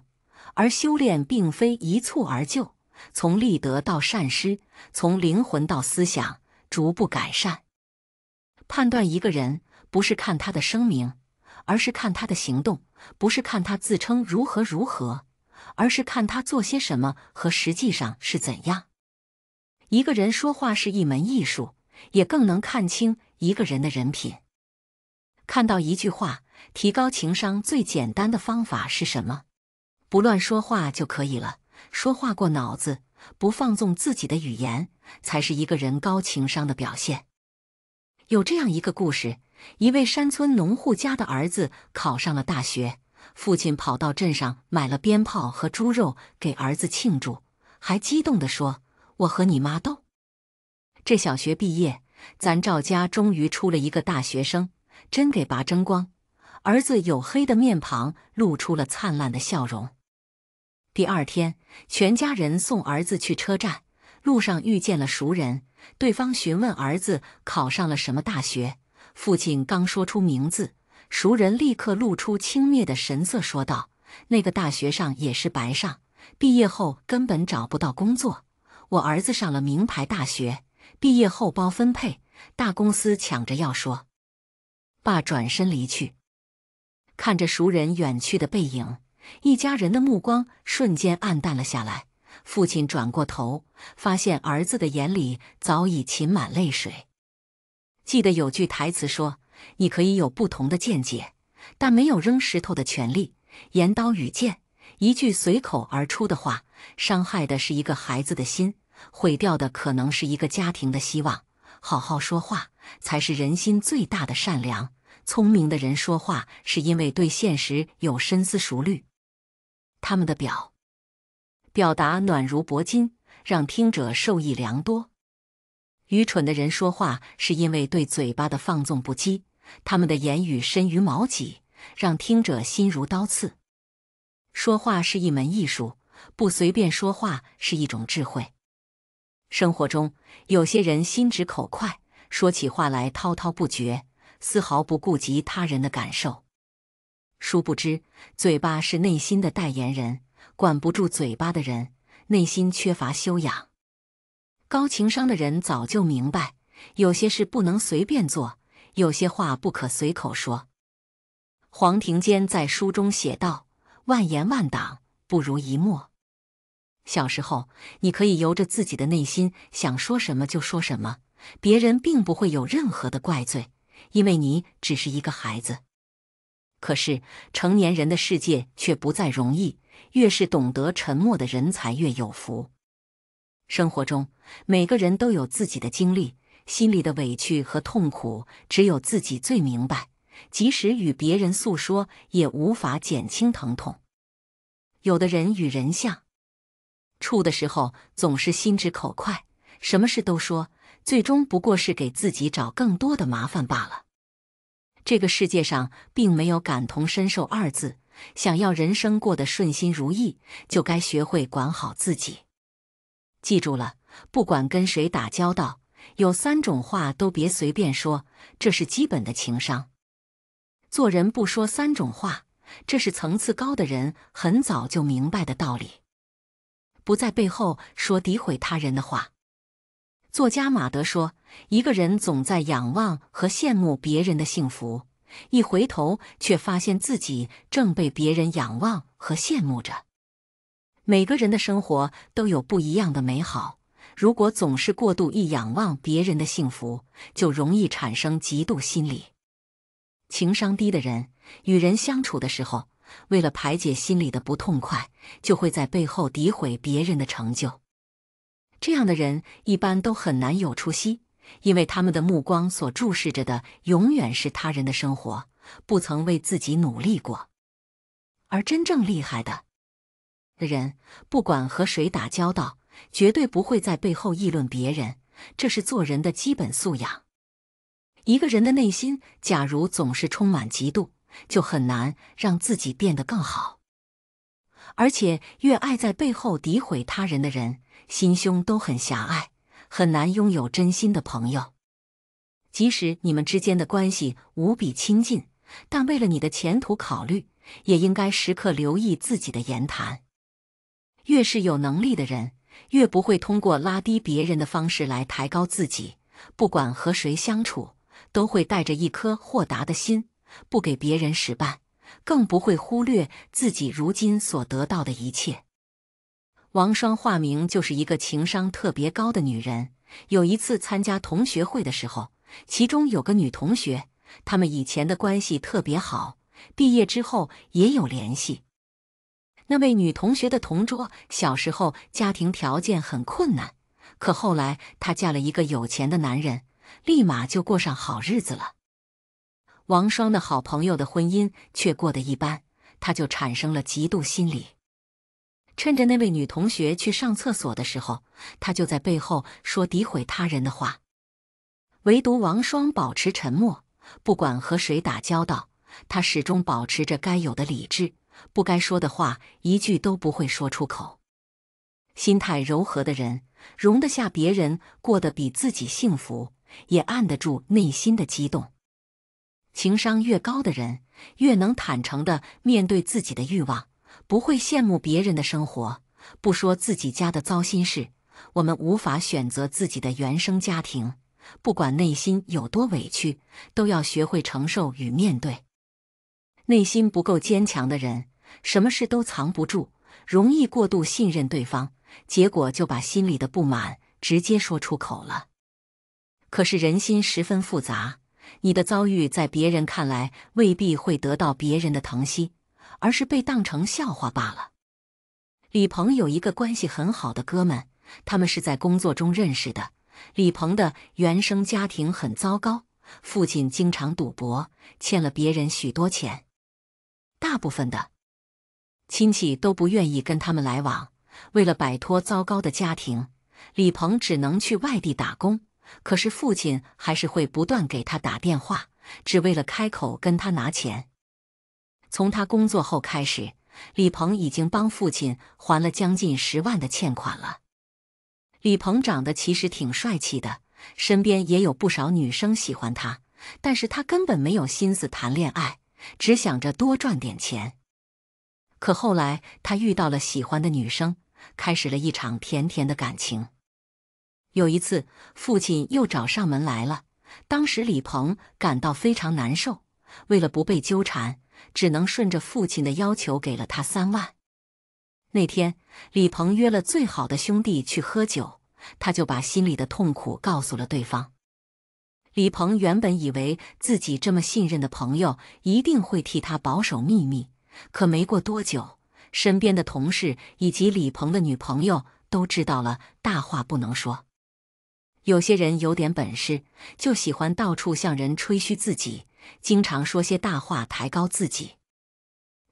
而修炼并非一蹴而就。从立德到善施，从灵魂到思想，逐步改善。判断一个人，不是看他的声明，而是看他的行动；不是看他自称如何如何，而是看他做些什么和实际上是怎样。一个人说话是一门艺术，也更能看清一个人的人品。看到一句话，提高情商最简单的方法是什么？不乱说话就可以了。说话过脑子，不放纵自己的语言，才是一个人高情商的表现。有这样一个故事：一位山村农户家的儿子考上了大学，父亲跑到镇上买了鞭炮和猪肉给儿子庆祝，还激动的说。我和你妈斗，这小学毕业，咱赵家终于出了一个大学生，真给爸争光！儿子黝黑的面庞露出了灿烂的笑容。第二天，全家人送儿子去车站，路上遇见了熟人，对方询问儿子考上了什么大学。父亲刚说出名字，熟人立刻露出轻蔑的神色，说道：“那个大学上也是白上，毕业后根本找不到工作。”我儿子上了名牌大学，毕业后包分配，大公司抢着要说。爸转身离去，看着熟人远去的背影，一家人的目光瞬间暗淡了下来。父亲转过头，发现儿子的眼里早已噙满泪水。记得有句台词说：“你可以有不同的见解，但没有扔石头的权利。”言刀与剑，一句随口而出的话。伤害的是一个孩子的心，毁掉的可能是一个家庭的希望。好好说话，才是人心最大的善良。聪明的人说话，是因为对现实有深思熟虑，他们的表表达暖如铂金，让听者受益良多。愚蠢的人说话，是因为对嘴巴的放纵不羁，他们的言语深于矛戟，让听者心如刀刺。说话是一门艺术。不随便说话是一种智慧。生活中，有些人心直口快，说起话来滔滔不绝，丝毫不顾及他人的感受。殊不知，嘴巴是内心的代言人，管不住嘴巴的人，内心缺乏修养。高情商的人早就明白，有些事不能随便做，有些话不可随口说。黄庭坚在书中写道：“万言万挡。”不如一默。小时候，你可以由着自己的内心想说什么就说什么，别人并不会有任何的怪罪，因为你只是一个孩子。可是，成年人的世界却不再容易。越是懂得沉默的人，才越有福。生活中，每个人都有自己的经历，心里的委屈和痛苦，只有自己最明白。即使与别人诉说，也无法减轻疼痛。有的人与人相处的时候总是心直口快，什么事都说，最终不过是给自己找更多的麻烦罢了。这个世界上并没有“感同身受”二字，想要人生过得顺心如意，就该学会管好自己。记住了，不管跟谁打交道，有三种话都别随便说，这是基本的情商。做人不说三种话。这是层次高的人很早就明白的道理，不在背后说诋毁他人的话。作家马德说：“一个人总在仰望和羡慕别人的幸福，一回头却发现自己正被别人仰望和羡慕着。每个人的生活都有不一样的美好，如果总是过度一仰望别人的幸福，就容易产生嫉妒心理。情商低的人。”与人相处的时候，为了排解心里的不痛快，就会在背后诋毁别人的成就。这样的人一般都很难有出息，因为他们的目光所注视着的永远是他人的生活，不曾为自己努力过。而真正厉害的人，不管和谁打交道，绝对不会在背后议论别人，这是做人的基本素养。一个人的内心，假如总是充满嫉妒，就很难让自己变得更好，而且越爱在背后诋毁他人的人，心胸都很狭隘，很难拥有真心的朋友。即使你们之间的关系无比亲近，但为了你的前途考虑，也应该时刻留意自己的言谈。越是有能力的人，越不会通过拉低别人的方式来抬高自己，不管和谁相处，都会带着一颗豁达的心。不给别人使绊，更不会忽略自己如今所得到的一切。王双化名就是一个情商特别高的女人。有一次参加同学会的时候，其中有个女同学，他们以前的关系特别好，毕业之后也有联系。那位女同学的同桌小时候家庭条件很困难，可后来她嫁了一个有钱的男人，立马就过上好日子了。王双的好朋友的婚姻却过得一般，他就产生了嫉妒心理。趁着那位女同学去上厕所的时候，他就在背后说诋毁他人的话。唯独王双保持沉默，不管和谁打交道，他始终保持着该有的理智，不该说的话一句都不会说出口。心态柔和的人，容得下别人过得比自己幸福，也按得住内心的激动。情商越高的人，越能坦诚的面对自己的欲望，不会羡慕别人的生活，不说自己家的糟心事。我们无法选择自己的原生家庭，不管内心有多委屈，都要学会承受与面对。内心不够坚强的人，什么事都藏不住，容易过度信任对方，结果就把心里的不满直接说出口了。可是人心十分复杂。你的遭遇在别人看来未必会得到别人的疼惜，而是被当成笑话罢了。李鹏有一个关系很好的哥们，他们是在工作中认识的。李鹏的原生家庭很糟糕，父亲经常赌博，欠了别人许多钱，大部分的亲戚都不愿意跟他们来往。为了摆脱糟糕的家庭，李鹏只能去外地打工。可是父亲还是会不断给他打电话，只为了开口跟他拿钱。从他工作后开始，李鹏已经帮父亲还了将近十万的欠款了。李鹏长得其实挺帅气的，身边也有不少女生喜欢他，但是他根本没有心思谈恋爱，只想着多赚点钱。可后来他遇到了喜欢的女生，开始了一场甜甜的感情。有一次，父亲又找上门来了。当时李鹏感到非常难受，为了不被纠缠，只能顺着父亲的要求，给了他三万。那天，李鹏约了最好的兄弟去喝酒，他就把心里的痛苦告诉了对方。李鹏原本以为自己这么信任的朋友一定会替他保守秘密，可没过多久，身边的同事以及李鹏的女朋友都知道了，大话不能说。有些人有点本事，就喜欢到处向人吹嘘自己，经常说些大话，抬高自己，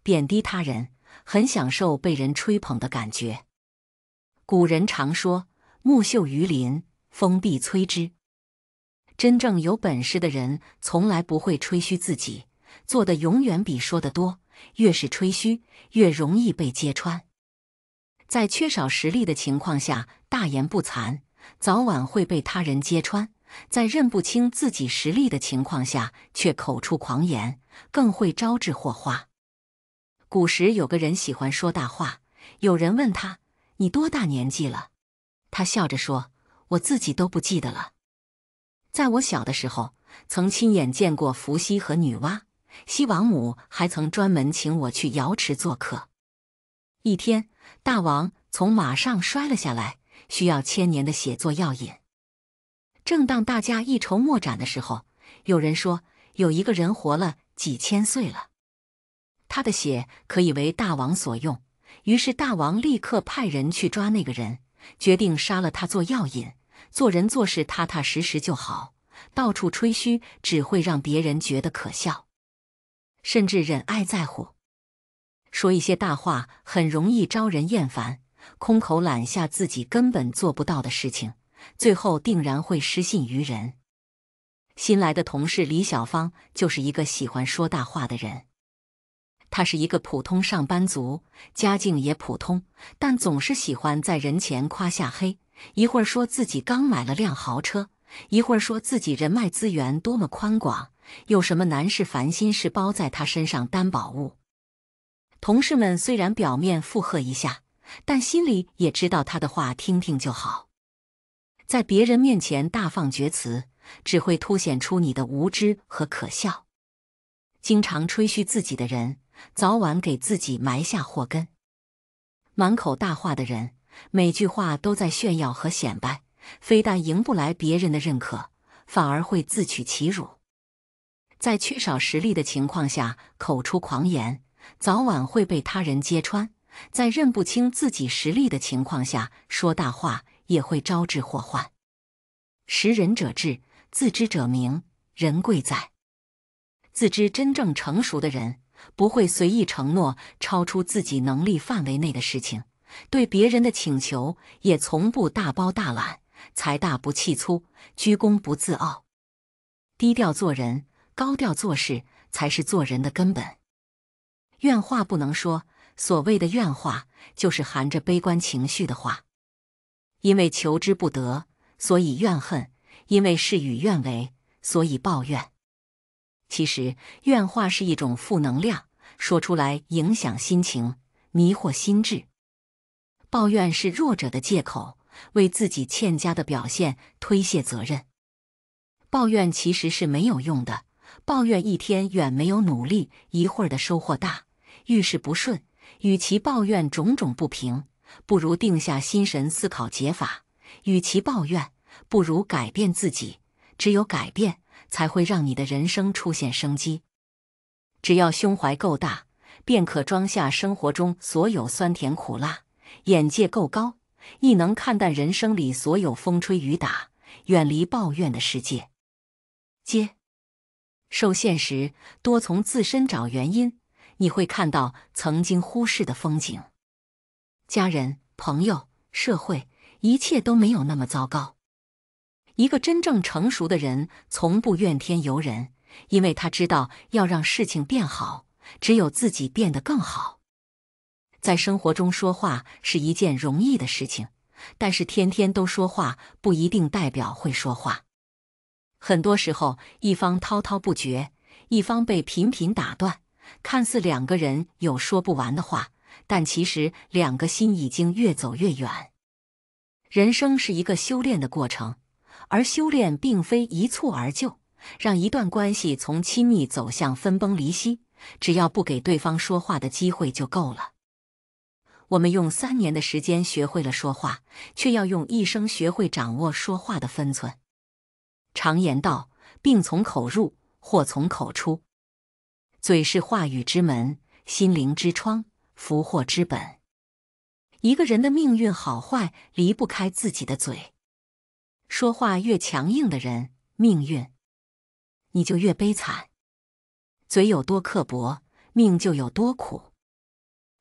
贬低他人，很享受被人吹捧的感觉。古人常说“木秀于林，风必摧之”。真正有本事的人，从来不会吹嘘自己，做的永远比说的多。越是吹嘘，越容易被揭穿。在缺少实力的情况下，大言不惭。早晚会被他人揭穿，在认不清自己实力的情况下，却口出狂言，更会招致祸患。古时有个人喜欢说大话，有人问他：“你多大年纪了？”他笑着说：“我自己都不记得了。”在我小的时候，曾亲眼见过伏羲和女娲，西王母还曾专门请我去瑶池做客。一天，大王从马上摔了下来。需要千年的写作药引。正当大家一筹莫展的时候，有人说有一个人活了几千岁了，他的血可以为大王所用。于是大王立刻派人去抓那个人，决定杀了他做药引。做人做事踏踏实实就好，到处吹嘘只会让别人觉得可笑，甚至忍爱在乎。说一些大话很容易招人厌烦。空口揽下自己根本做不到的事情，最后定然会失信于人。新来的同事李小芳就是一个喜欢说大话的人。他是一个普通上班族，家境也普通，但总是喜欢在人前夸下黑，一会儿说自己刚买了辆豪车，一会儿说自己人脉资源多么宽广，有什么难事烦心事包在他身上担保物。同事们虽然表面附和一下。但心里也知道，他的话听听就好。在别人面前大放厥词，只会凸显出你的无知和可笑。经常吹嘘自己的人，早晚给自己埋下祸根。满口大话的人，每句话都在炫耀和显摆，非但赢不来别人的认可，反而会自取其辱。在缺少实力的情况下口出狂言，早晚会被他人揭穿。在认不清自己实力的情况下说大话，也会招致祸患。识人者智，自知者明。人贵在自知，真正成熟的人不会随意承诺超出自己能力范围内的事情，对别人的请求也从不大包大揽。财大不气粗，居功不自傲，低调做人，高调做事，才是做人的根本。愿话不能说。所谓的怨话，就是含着悲观情绪的话。因为求之不得，所以怨恨；因为事与愿违，所以抱怨。其实，怨话是一种负能量，说出来影响心情，迷惑心智。抱怨是弱者的借口，为自己欠佳的表现推卸责任。抱怨其实是没有用的，抱怨一天远没有努力一会儿的收获大。遇事不顺。与其抱怨种种不平，不如定下心神思考解法；与其抱怨，不如改变自己。只有改变，才会让你的人生出现生机。只要胸怀够大，便可装下生活中所有酸甜苦辣；眼界够高，亦能看淡人生里所有风吹雨打。远离抱怨的世界，接受现实，多从自身找原因。你会看到曾经忽视的风景，家人、朋友、社会，一切都没有那么糟糕。一个真正成熟的人从不怨天尤人，因为他知道要让事情变好，只有自己变得更好。在生活中，说话是一件容易的事情，但是天天都说话不一定代表会说话。很多时候，一方滔滔不绝，一方被频频打断。看似两个人有说不完的话，但其实两个心已经越走越远。人生是一个修炼的过程，而修炼并非一蹴而就。让一段关系从亲密走向分崩离析，只要不给对方说话的机会就够了。我们用三年的时间学会了说话，却要用一生学会掌握说话的分寸。常言道：“病从口入，祸从口出。”嘴是话语之门，心灵之窗，福祸之本。一个人的命运好坏离不开自己的嘴。说话越强硬的人，命运你就越悲惨。嘴有多刻薄，命就有多苦。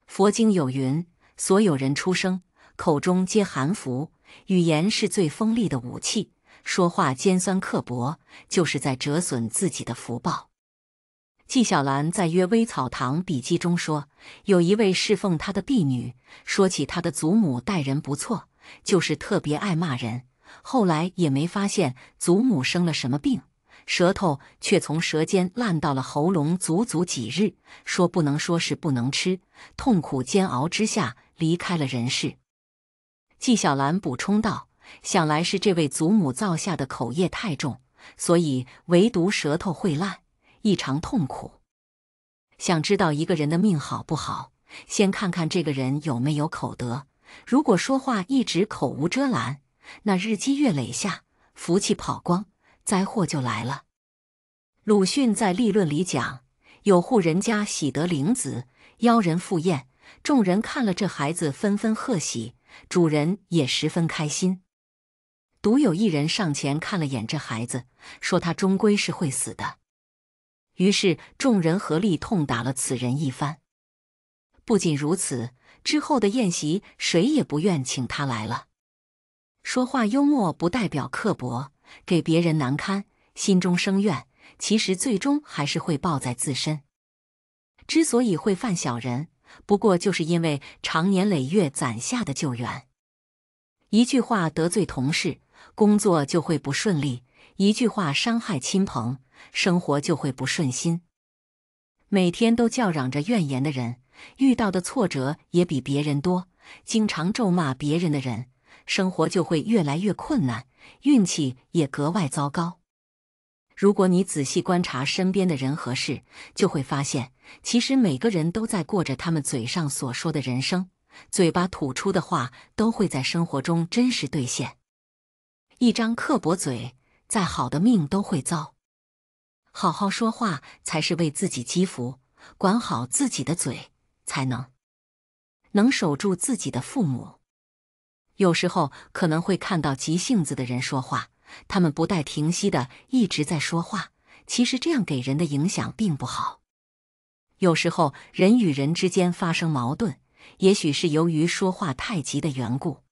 佛经有云：所有人出生口中皆含福。语言是最锋利的武器，说话尖酸刻薄，就是在折损自己的福报。纪晓岚在《约微草堂笔记》中说，有一位侍奉他的婢女说起他的祖母待人不错，就是特别爱骂人。后来也没发现祖母生了什么病，舌头却从舌尖烂到了喉咙，足足几日。说不能说是不能吃，痛苦煎熬之下离开了人世。纪晓岚补充道：“想来是这位祖母造下的口业太重，所以唯独舌头会烂。”异常痛苦。想知道一个人的命好不好，先看看这个人有没有口德。如果说话一直口无遮拦，那日积月累下，福气跑光，灾祸就来了。鲁迅在《立论》里讲，有户人家喜得灵子，邀人赴宴，众人看了这孩子，纷纷贺喜，主人也十分开心。独有一人上前看了眼这孩子，说他终归是会死的。于是众人合力痛打了此人一番。不仅如此，之后的宴席谁也不愿请他来了。说话幽默不代表刻薄，给别人难堪，心中生怨，其实最终还是会报在自身。之所以会犯小人，不过就是因为长年累月攒下的旧援。一句话得罪同事，工作就会不顺利；一句话伤害亲朋。生活就会不顺心，每天都叫嚷着怨言的人，遇到的挫折也比别人多；经常咒骂别人的人，生活就会越来越困难，运气也格外糟糕。如果你仔细观察身边的人和事，就会发现，其实每个人都在过着他们嘴上所说的人生，嘴巴吐出的话都会在生活中真实兑现。一张刻薄嘴，再好的命都会糟。好好说话才是为自己积福，管好自己的嘴才能能守住自己的父母。有时候可能会看到急性子的人说话，他们不带停息的一直在说话，其实这样给人的影响并不好。有时候人与人之间发生矛盾，也许是由于说话太急的缘故。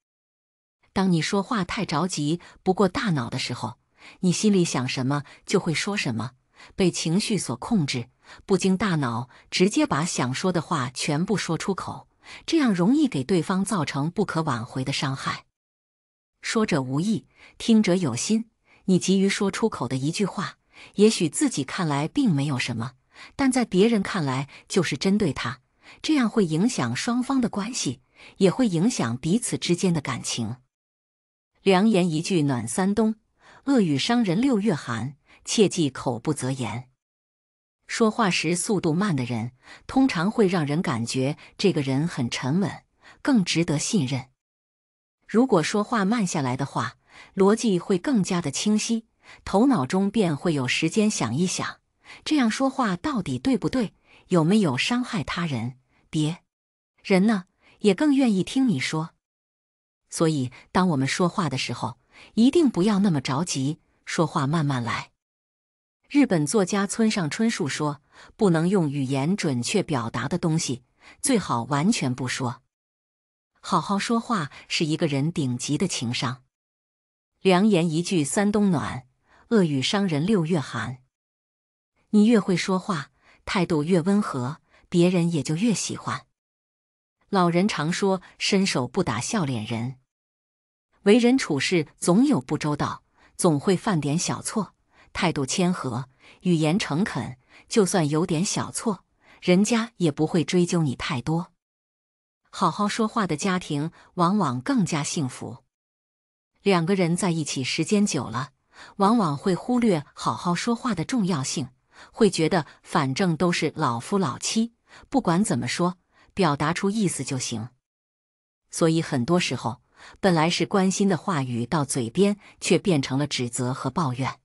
当你说话太着急不过大脑的时候，你心里想什么就会说什么。被情绪所控制，不经大脑，直接把想说的话全部说出口，这样容易给对方造成不可挽回的伤害。说者无意，听者有心。你急于说出口的一句话，也许自己看来并没有什么，但在别人看来就是针对他，这样会影响双方的关系，也会影响彼此之间的感情。良言一句暖三冬，恶语伤人六月寒。切记口不择言。说话时速度慢的人，通常会让人感觉这个人很沉稳，更值得信任。如果说话慢下来的话，逻辑会更加的清晰，头脑中便会有时间想一想，这样说话到底对不对，有没有伤害他人？别人呢也更愿意听你说。所以，当我们说话的时候，一定不要那么着急，说话慢慢来。日本作家村上春树说：“不能用语言准确表达的东西，最好完全不说。好好说话是一个人顶级的情商。良言一句三冬暖，恶语伤人六月寒。你越会说话，态度越温和，别人也就越喜欢。老人常说：伸手不打笑脸人。为人处事总有不周到，总会犯点小错。”态度谦和，语言诚恳，就算有点小错，人家也不会追究你太多。好好说话的家庭往往更加幸福。两个人在一起时间久了，往往会忽略好好说话的重要性，会觉得反正都是老夫老妻，不管怎么说，表达出意思就行。所以很多时候，本来是关心的话语到嘴边，却变成了指责和抱怨。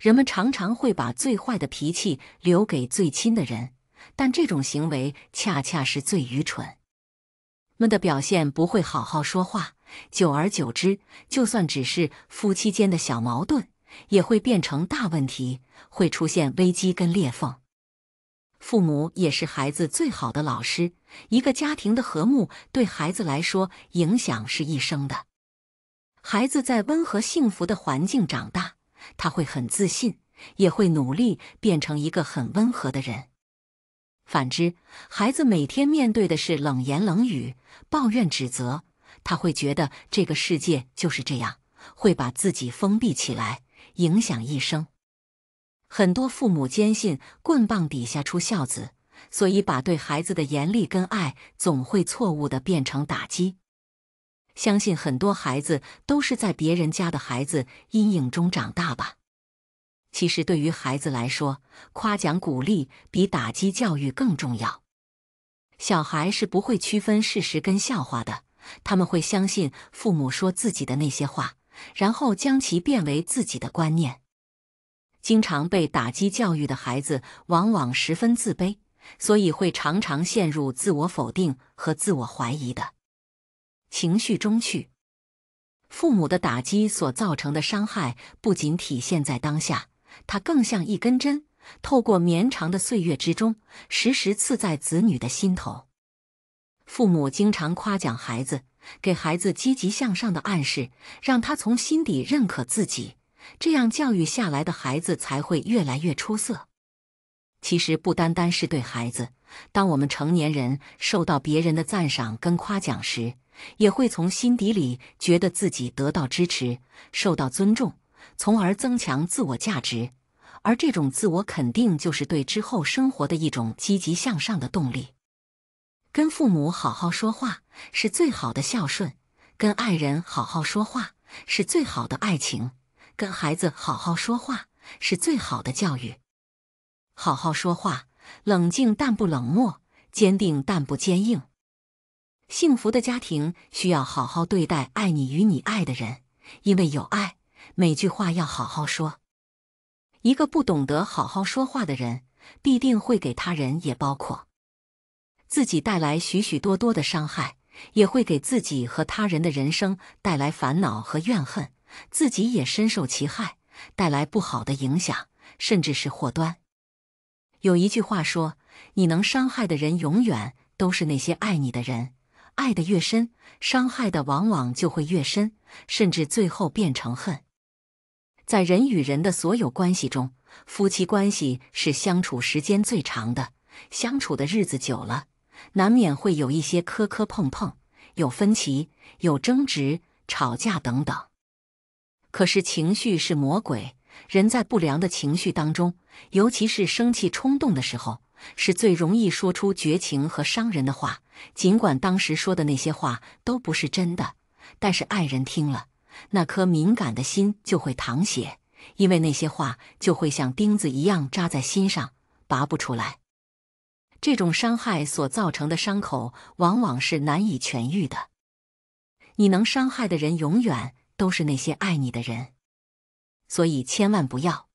人们常常会把最坏的脾气留给最亲的人，但这种行为恰恰是最愚蠢。们的表现不会好好说话，久而久之，就算只是夫妻间的小矛盾，也会变成大问题，会出现危机跟裂缝。父母也是孩子最好的老师。一个家庭的和睦对孩子来说，影响是一生的。孩子在温和幸福的环境长大。他会很自信，也会努力变成一个很温和的人。反之，孩子每天面对的是冷言冷语、抱怨指责，他会觉得这个世界就是这样，会把自己封闭起来，影响一生。很多父母坚信棍棒底下出孝子，所以把对孩子的严厉跟爱，总会错误的变成打击。相信很多孩子都是在别人家的孩子阴影中长大吧？其实对于孩子来说，夸奖鼓励比打击教育更重要。小孩是不会区分事实跟笑话的，他们会相信父母说自己的那些话，然后将其变为自己的观念。经常被打击教育的孩子，往往十分自卑，所以会常常陷入自我否定和自我怀疑的。情绪中去，父母的打击所造成的伤害不仅体现在当下，它更像一根针，透过绵长的岁月之中，时时刺在子女的心头。父母经常夸奖孩子，给孩子积极向上的暗示，让他从心底认可自己，这样教育下来的孩子才会越来越出色。其实不单单是对孩子，当我们成年人受到别人的赞赏跟夸奖时，也会从心底里觉得自己得到支持，受到尊重，从而增强自我价值。而这种自我肯定，就是对之后生活的一种积极向上的动力。跟父母好好说话，是最好的孝顺；跟爱人好好说话，是最好的爱情；跟孩子好好说话，是最好的教育。好好说话，冷静但不冷漠，坚定但不坚硬。幸福的家庭需要好好对待爱你与你爱的人，因为有爱，每句话要好好说。一个不懂得好好说话的人，必定会给他人，也包括自己，带来许许多多的伤害，也会给自己和他人的人生带来烦恼和怨恨，自己也深受其害，带来不好的影响，甚至是祸端。有一句话说：“你能伤害的人，永远都是那些爱你的人。”爱的越深，伤害的往往就会越深，甚至最后变成恨。在人与人的所有关系中，夫妻关系是相处时间最长的，相处的日子久了，难免会有一些磕磕碰碰，有分歧，有争执、吵架等等。可是情绪是魔鬼，人在不良的情绪当中，尤其是生气、冲动的时候。是最容易说出绝情和伤人的话。尽管当时说的那些话都不是真的，但是爱人听了，那颗敏感的心就会淌血，因为那些话就会像钉子一样扎在心上，拔不出来。这种伤害所造成的伤口，往往是难以痊愈的。你能伤害的人，永远都是那些爱你的人，所以千万不要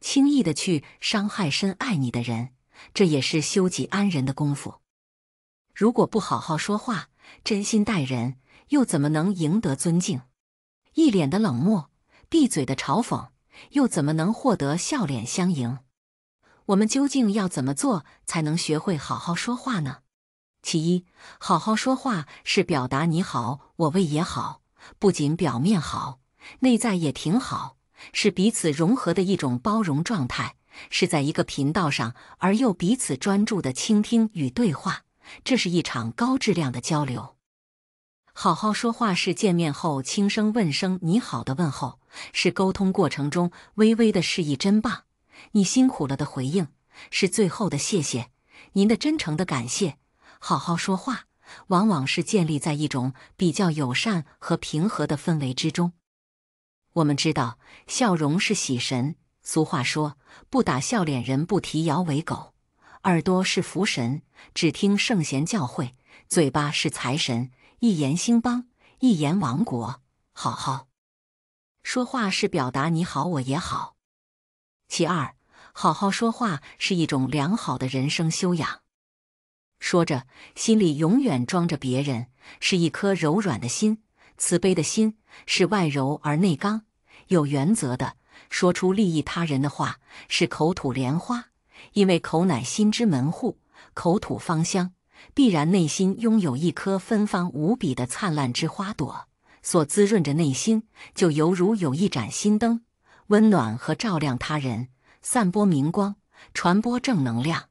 轻易的去伤害深爱你的人。这也是修己安人的功夫。如果不好好说话，真心待人，又怎么能赢得尊敬？一脸的冷漠，闭嘴的嘲讽，又怎么能获得笑脸相迎？我们究竟要怎么做才能学会好好说话呢？其一，好好说话是表达你好，我为也好，不仅表面好，内在也挺好，是彼此融合的一种包容状态。是在一个频道上而又彼此专注的倾听与对话，这是一场高质量的交流。好好说话是见面后轻声问声“你好的问候，是沟通过程中微微的示意“真棒，你辛苦了”的回应，是最后的谢谢您的真诚的感谢。好好说话往往是建立在一种比较友善和平和的氛围之中。我们知道，笑容是喜神。俗话说：“不打笑脸人，不提摇尾狗。”耳朵是福神，只听圣贤教诲；嘴巴是财神，一言兴邦，一言亡国。好好说话是表达你好我也好。其二，好好说话是一种良好的人生修养。说着，心里永远装着别人，是一颗柔软的心、慈悲的心，是外柔而内刚，有原则的。说出利益他人的话是口吐莲花，因为口乃心之门户，口吐芳香，必然内心拥有一颗芬芳无比的灿烂之花朵，所滋润着内心，就犹如有一盏心灯，温暖和照亮他人，散播明光，传播正能量。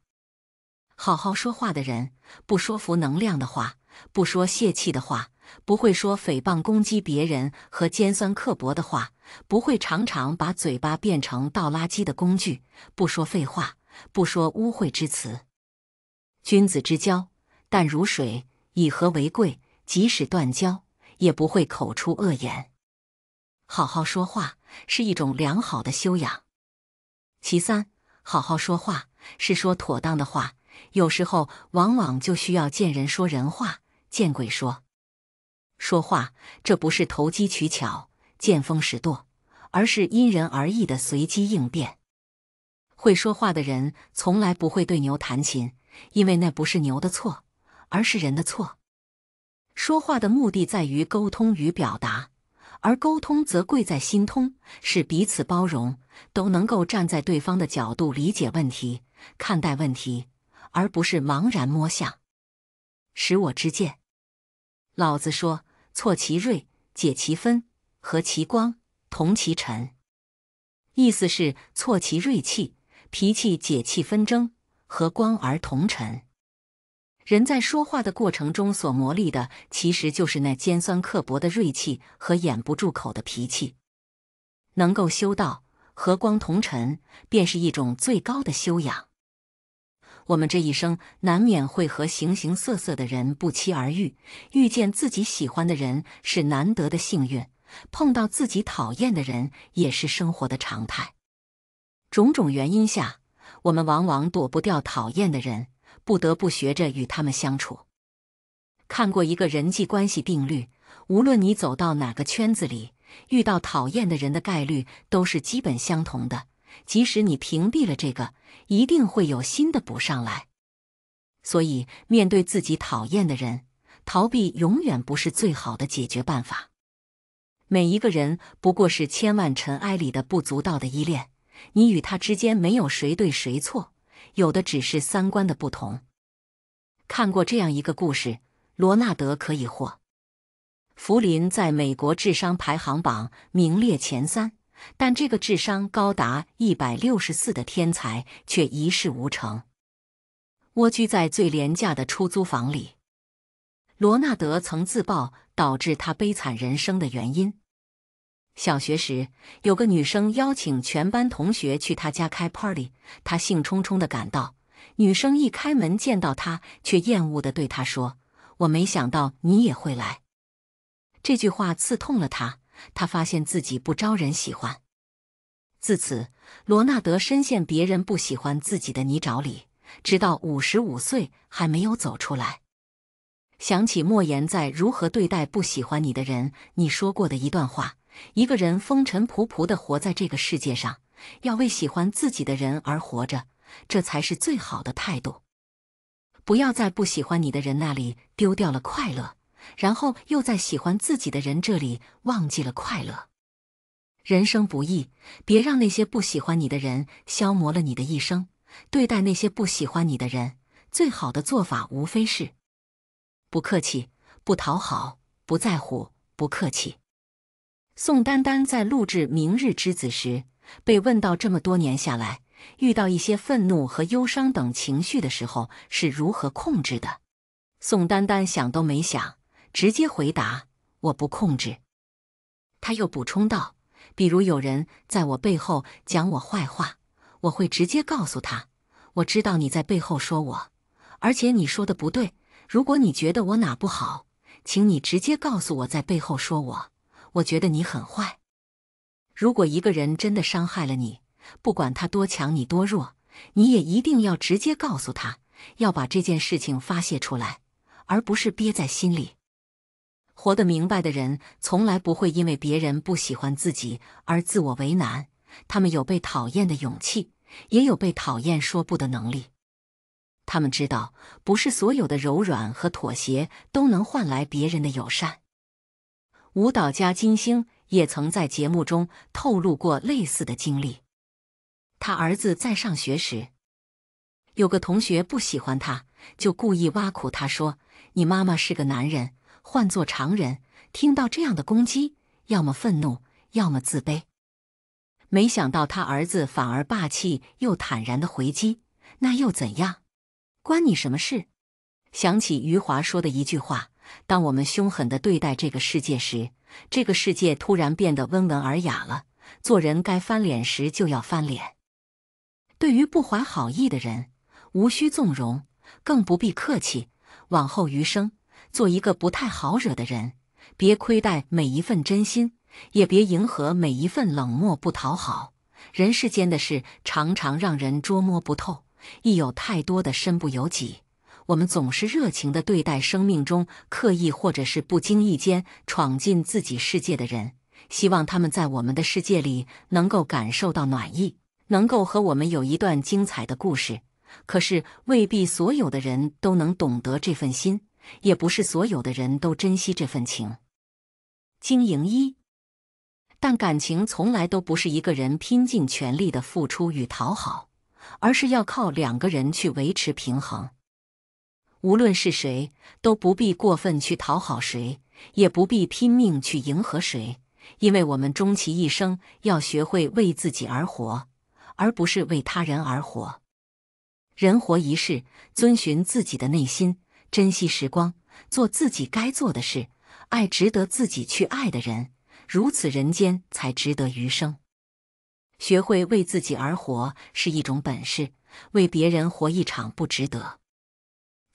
好好说话的人，不说负能量的话，不说泄气的话。不会说诽谤、攻击别人和尖酸刻薄的话，不会常常把嘴巴变成倒垃圾的工具，不说废话，不说污秽之词。君子之交淡如水，以和为贵，即使断交，也不会口出恶言。好好说话是一种良好的修养。其三，好好说话是说妥当的话，有时候往往就需要见人说人话，见鬼说。说话，这不是投机取巧、见风使舵，而是因人而异的随机应变。会说话的人从来不会对牛弹琴，因为那不是牛的错，而是人的错。说话的目的在于沟通与表达，而沟通则贵在心通，是彼此包容，都能够站在对方的角度理解问题、看待问题，而不是茫然摸象。使我之见，老子说。挫其锐，解其分，和其光，同其尘。意思是挫其锐气、脾气，解气纷争，和光而同尘。人在说话的过程中所磨砺的，其实就是那尖酸刻薄的锐气和掩不住口的脾气。能够修道，和光同尘，便是一种最高的修养。我们这一生难免会和形形色色的人不期而遇，遇见自己喜欢的人是难得的幸运，碰到自己讨厌的人也是生活的常态。种种原因下，我们往往躲不掉讨厌的人，不得不学着与他们相处。看过一个人际关系定律，无论你走到哪个圈子里，遇到讨厌的人的概率都是基本相同的。即使你屏蔽了这个，一定会有新的补上来。所以，面对自己讨厌的人，逃避永远不是最好的解决办法。每一个人不过是千万尘埃里的不足道的依恋，你与他之间没有谁对谁错，有的只是三观的不同。看过这样一个故事：罗纳德可以获，福林在美国智商排行榜名列前三。但这个智商高达一百六十四的天才却一事无成，蜗居在最廉价的出租房里。罗纳德曾自曝导致他悲惨人生的原因：小学时有个女生邀请全班同学去她家开 party，他兴冲冲地赶到，女生一开门见到他，却厌恶地对他说：“我没想到你也会来。”这句话刺痛了他。他发现自己不招人喜欢，自此罗纳德深陷别人不喜欢自己的泥沼里，直到五十五岁还没有走出来。想起莫言在《如何对待不喜欢你的人》你说过的一段话：“一个人风尘仆仆的活在这个世界上，要为喜欢自己的人而活着，这才是最好的态度。不要在不喜欢你的人那里丢掉了快乐。”然后又在喜欢自己的人这里忘记了快乐。人生不易，别让那些不喜欢你的人消磨了你的一生。对待那些不喜欢你的人，最好的做法无非是不客气、不讨好、不在乎、不客气。宋丹丹在录制《明日之子》时，被问到这么多年下来，遇到一些愤怒和忧伤等情绪的时候是如何控制的？宋丹丹想都没想。直接回答，我不控制。他又补充道：“比如有人在我背后讲我坏话，我会直接告诉他，我知道你在背后说我，而且你说的不对。如果你觉得我哪不好，请你直接告诉我在背后说我，我觉得你很坏。如果一个人真的伤害了你，不管他多强，你多弱，你也一定要直接告诉他，要把这件事情发泄出来，而不是憋在心里。”活得明白的人，从来不会因为别人不喜欢自己而自我为难。他们有被讨厌的勇气，也有被讨厌说不的能力。他们知道，不是所有的柔软和妥协都能换来别人的友善。舞蹈家金星也曾在节目中透露过类似的经历。他儿子在上学时，有个同学不喜欢他，就故意挖苦他说：“你妈妈是个男人。”换做常人，听到这样的攻击，要么愤怒，要么自卑。没想到他儿子反而霸气又坦然的回击，那又怎样？关你什么事？想起余华说的一句话：“当我们凶狠的对待这个世界时，这个世界突然变得温文尔雅了。做人该翻脸时就要翻脸，对于不怀好意的人，无需纵容，更不必客气。往后余生。”做一个不太好惹的人，别亏待每一份真心，也别迎合每一份冷漠不讨好。人世间的事常常让人捉摸不透，亦有太多的身不由己。我们总是热情的对待生命中刻意或者是不经意间闯进自己世界的人，希望他们在我们的世界里能够感受到暖意，能够和我们有一段精彩的故事。可是未必所有的人都能懂得这份心。也不是所有的人都珍惜这份情，经营一，但感情从来都不是一个人拼尽全力的付出与讨好，而是要靠两个人去维持平衡。无论是谁，都不必过分去讨好谁，也不必拼命去迎合谁，因为我们终其一生要学会为自己而活，而不是为他人而活。人活一世，遵循自己的内心。珍惜时光，做自己该做的事，爱值得自己去爱的人，如此人间才值得余生。学会为自己而活是一种本事，为别人活一场不值得。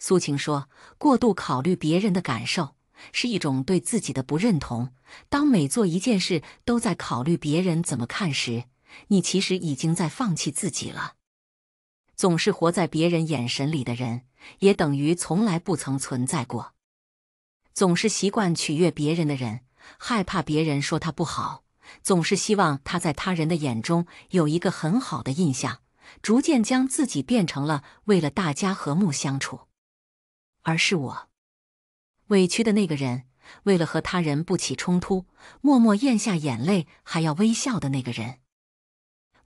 苏晴说：“过度考虑别人的感受是一种对自己的不认同。当每做一件事都在考虑别人怎么看时，你其实已经在放弃自己了。总是活在别人眼神里的人。”也等于从来不曾存在过。总是习惯取悦别人的人，害怕别人说他不好，总是希望他在他人的眼中有一个很好的印象，逐渐将自己变成了为了大家和睦相处。而是我委屈的那个人，为了和他人不起冲突，默默咽下眼泪还要微笑的那个人，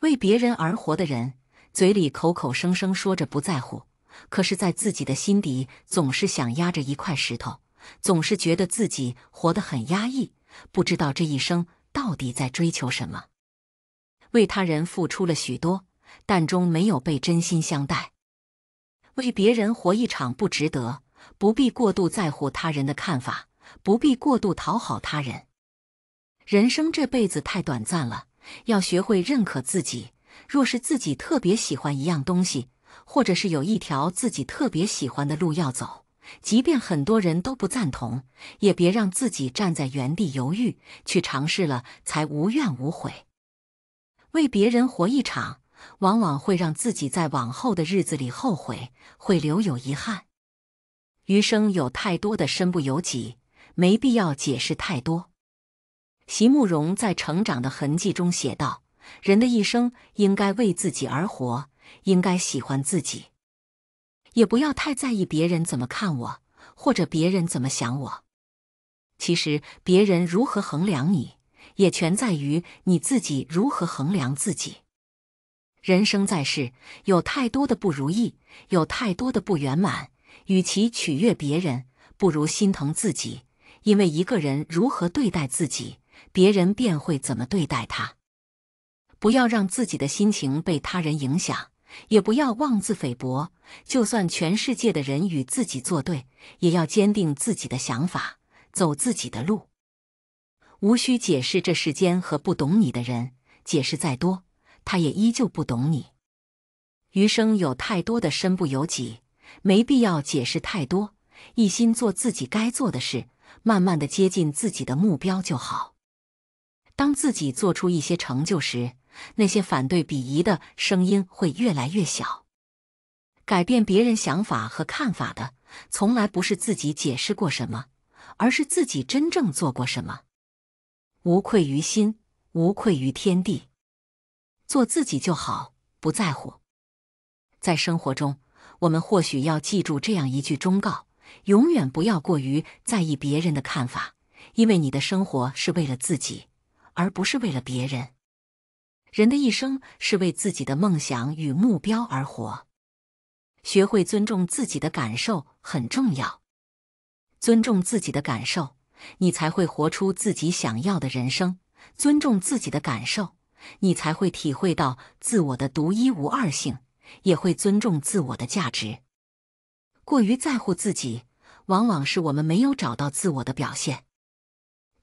为别人而活的人，嘴里口口声声说着不在乎。可是，在自己的心底，总是想压着一块石头，总是觉得自己活得很压抑，不知道这一生到底在追求什么。为他人付出了许多，但终没有被真心相待。为别人活一场不值得，不必过度在乎他人的看法，不必过度讨好他人。人生这辈子太短暂了，要学会认可自己。若是自己特别喜欢一样东西。或者是有一条自己特别喜欢的路要走，即便很多人都不赞同，也别让自己站在原地犹豫。去尝试了，才无怨无悔。为别人活一场，往往会让自己在往后的日子里后悔，会留有遗憾。余生有太多的身不由己，没必要解释太多。席慕容在《成长的痕迹》中写道：“人的一生应该为自己而活。”应该喜欢自己，也不要太在意别人怎么看我，或者别人怎么想我。其实，别人如何衡量你，也全在于你自己如何衡量自己。人生在世，有太多的不如意，有太多的不圆满。与其取悦别人，不如心疼自己。因为一个人如何对待自己，别人便会怎么对待他。不要让自己的心情被他人影响。也不要妄自菲薄，就算全世界的人与自己作对，也要坚定自己的想法，走自己的路。无需解释这世间和不懂你的人，解释再多，他也依旧不懂你。余生有太多的身不由己，没必要解释太多，一心做自己该做的事，慢慢的接近自己的目标就好。当自己做出一些成就时。那些反对、鄙夷的声音会越来越小。改变别人想法和看法的，从来不是自己解释过什么，而是自己真正做过什么。无愧于心，无愧于天地，做自己就好，不在乎。在生活中，我们或许要记住这样一句忠告：永远不要过于在意别人的看法，因为你的生活是为了自己，而不是为了别人。人的一生是为自己的梦想与目标而活，学会尊重自己的感受很重要。尊重自己的感受，你才会活出自己想要的人生；尊重自己的感受，你才会体会到自我的独一无二性，也会尊重自我的价值。过于在乎自己，往往是我们没有找到自我的表现。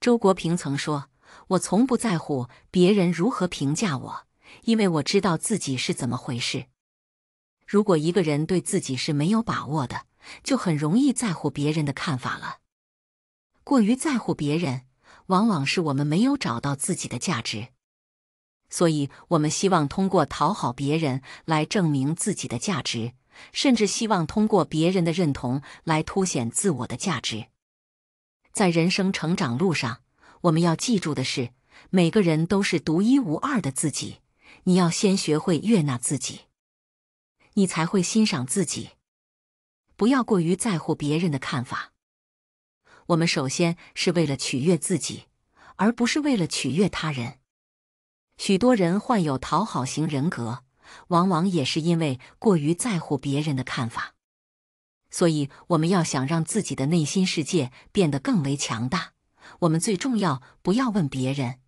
周国平曾说。我从不在乎别人如何评价我，因为我知道自己是怎么回事。如果一个人对自己是没有把握的，就很容易在乎别人的看法了。过于在乎别人，往往是我们没有找到自己的价值。所以，我们希望通过讨好别人来证明自己的价值，甚至希望通过别人的认同来凸显自我的价值。在人生成长路上。我们要记住的是，每个人都是独一无二的自己。你要先学会悦纳自己，你才会欣赏自己。不要过于在乎别人的看法。我们首先是为了取悦自己，而不是为了取悦他人。许多人患有讨好型人格，往往也是因为过于在乎别人的看法。所以，我们要想让自己的内心世界变得更为强大。我们最重要不要问别人，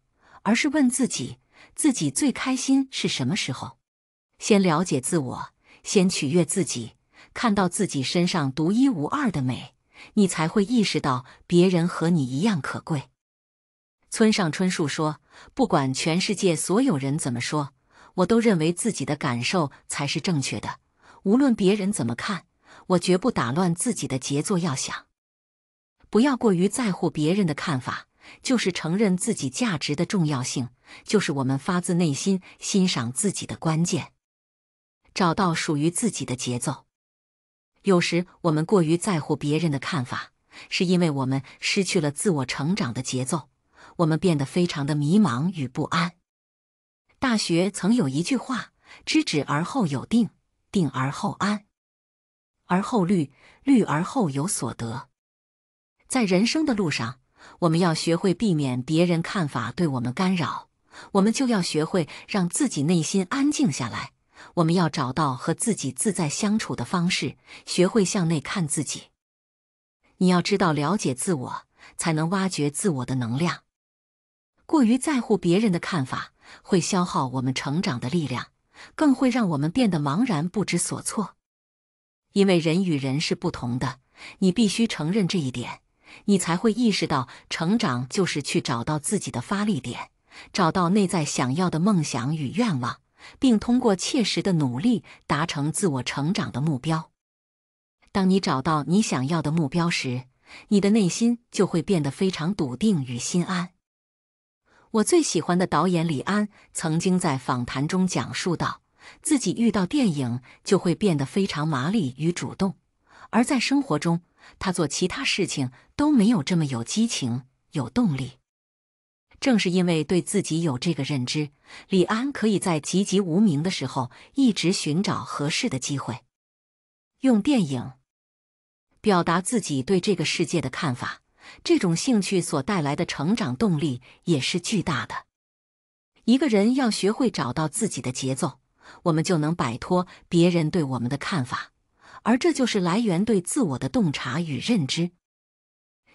而是问自己：自己最开心是什么时候？先了解自我，先取悦自己，看到自己身上独一无二的美，你才会意识到别人和你一样可贵。村上春树说：“不管全世界所有人怎么说，我都认为自己的感受才是正确的。无论别人怎么看，我绝不打乱自己的杰作。”要想。不要过于在乎别人的看法，就是承认自己价值的重要性，就是我们发自内心欣赏自己的关键。找到属于自己的节奏。有时我们过于在乎别人的看法，是因为我们失去了自我成长的节奏，我们变得非常的迷茫与不安。大学曾有一句话：“知止而后有定，定而后安，而后虑，虑而后有所得。”在人生的路上，我们要学会避免别人看法对我们干扰，我们就要学会让自己内心安静下来。我们要找到和自己自在相处的方式，学会向内看自己。你要知道，了解自我才能挖掘自我的能量。过于在乎别人的看法，会消耗我们成长的力量，更会让我们变得茫然不知所措。因为人与人是不同的，你必须承认这一点。你才会意识到，成长就是去找到自己的发力点，找到内在想要的梦想与愿望，并通过切实的努力达成自我成长的目标。当你找到你想要的目标时，你的内心就会变得非常笃定与心安。我最喜欢的导演李安曾经在访谈中讲述到，自己遇到电影就会变得非常麻利与主动，而在生活中。他做其他事情都没有这么有激情、有动力。正是因为对自己有这个认知，李安可以在籍籍无名的时候一直寻找合适的机会，用电影表达自己对这个世界的看法。这种兴趣所带来的成长动力也是巨大的。一个人要学会找到自己的节奏，我们就能摆脱别人对我们的看法。而这就是来源对自我的洞察与认知。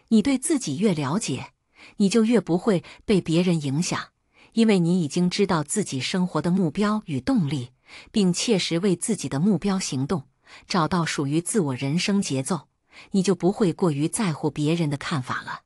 你对自己越了解，你就越不会被别人影响，因为你已经知道自己生活的目标与动力，并切实为自己的目标行动，找到属于自我人生节奏，你就不会过于在乎别人的看法了。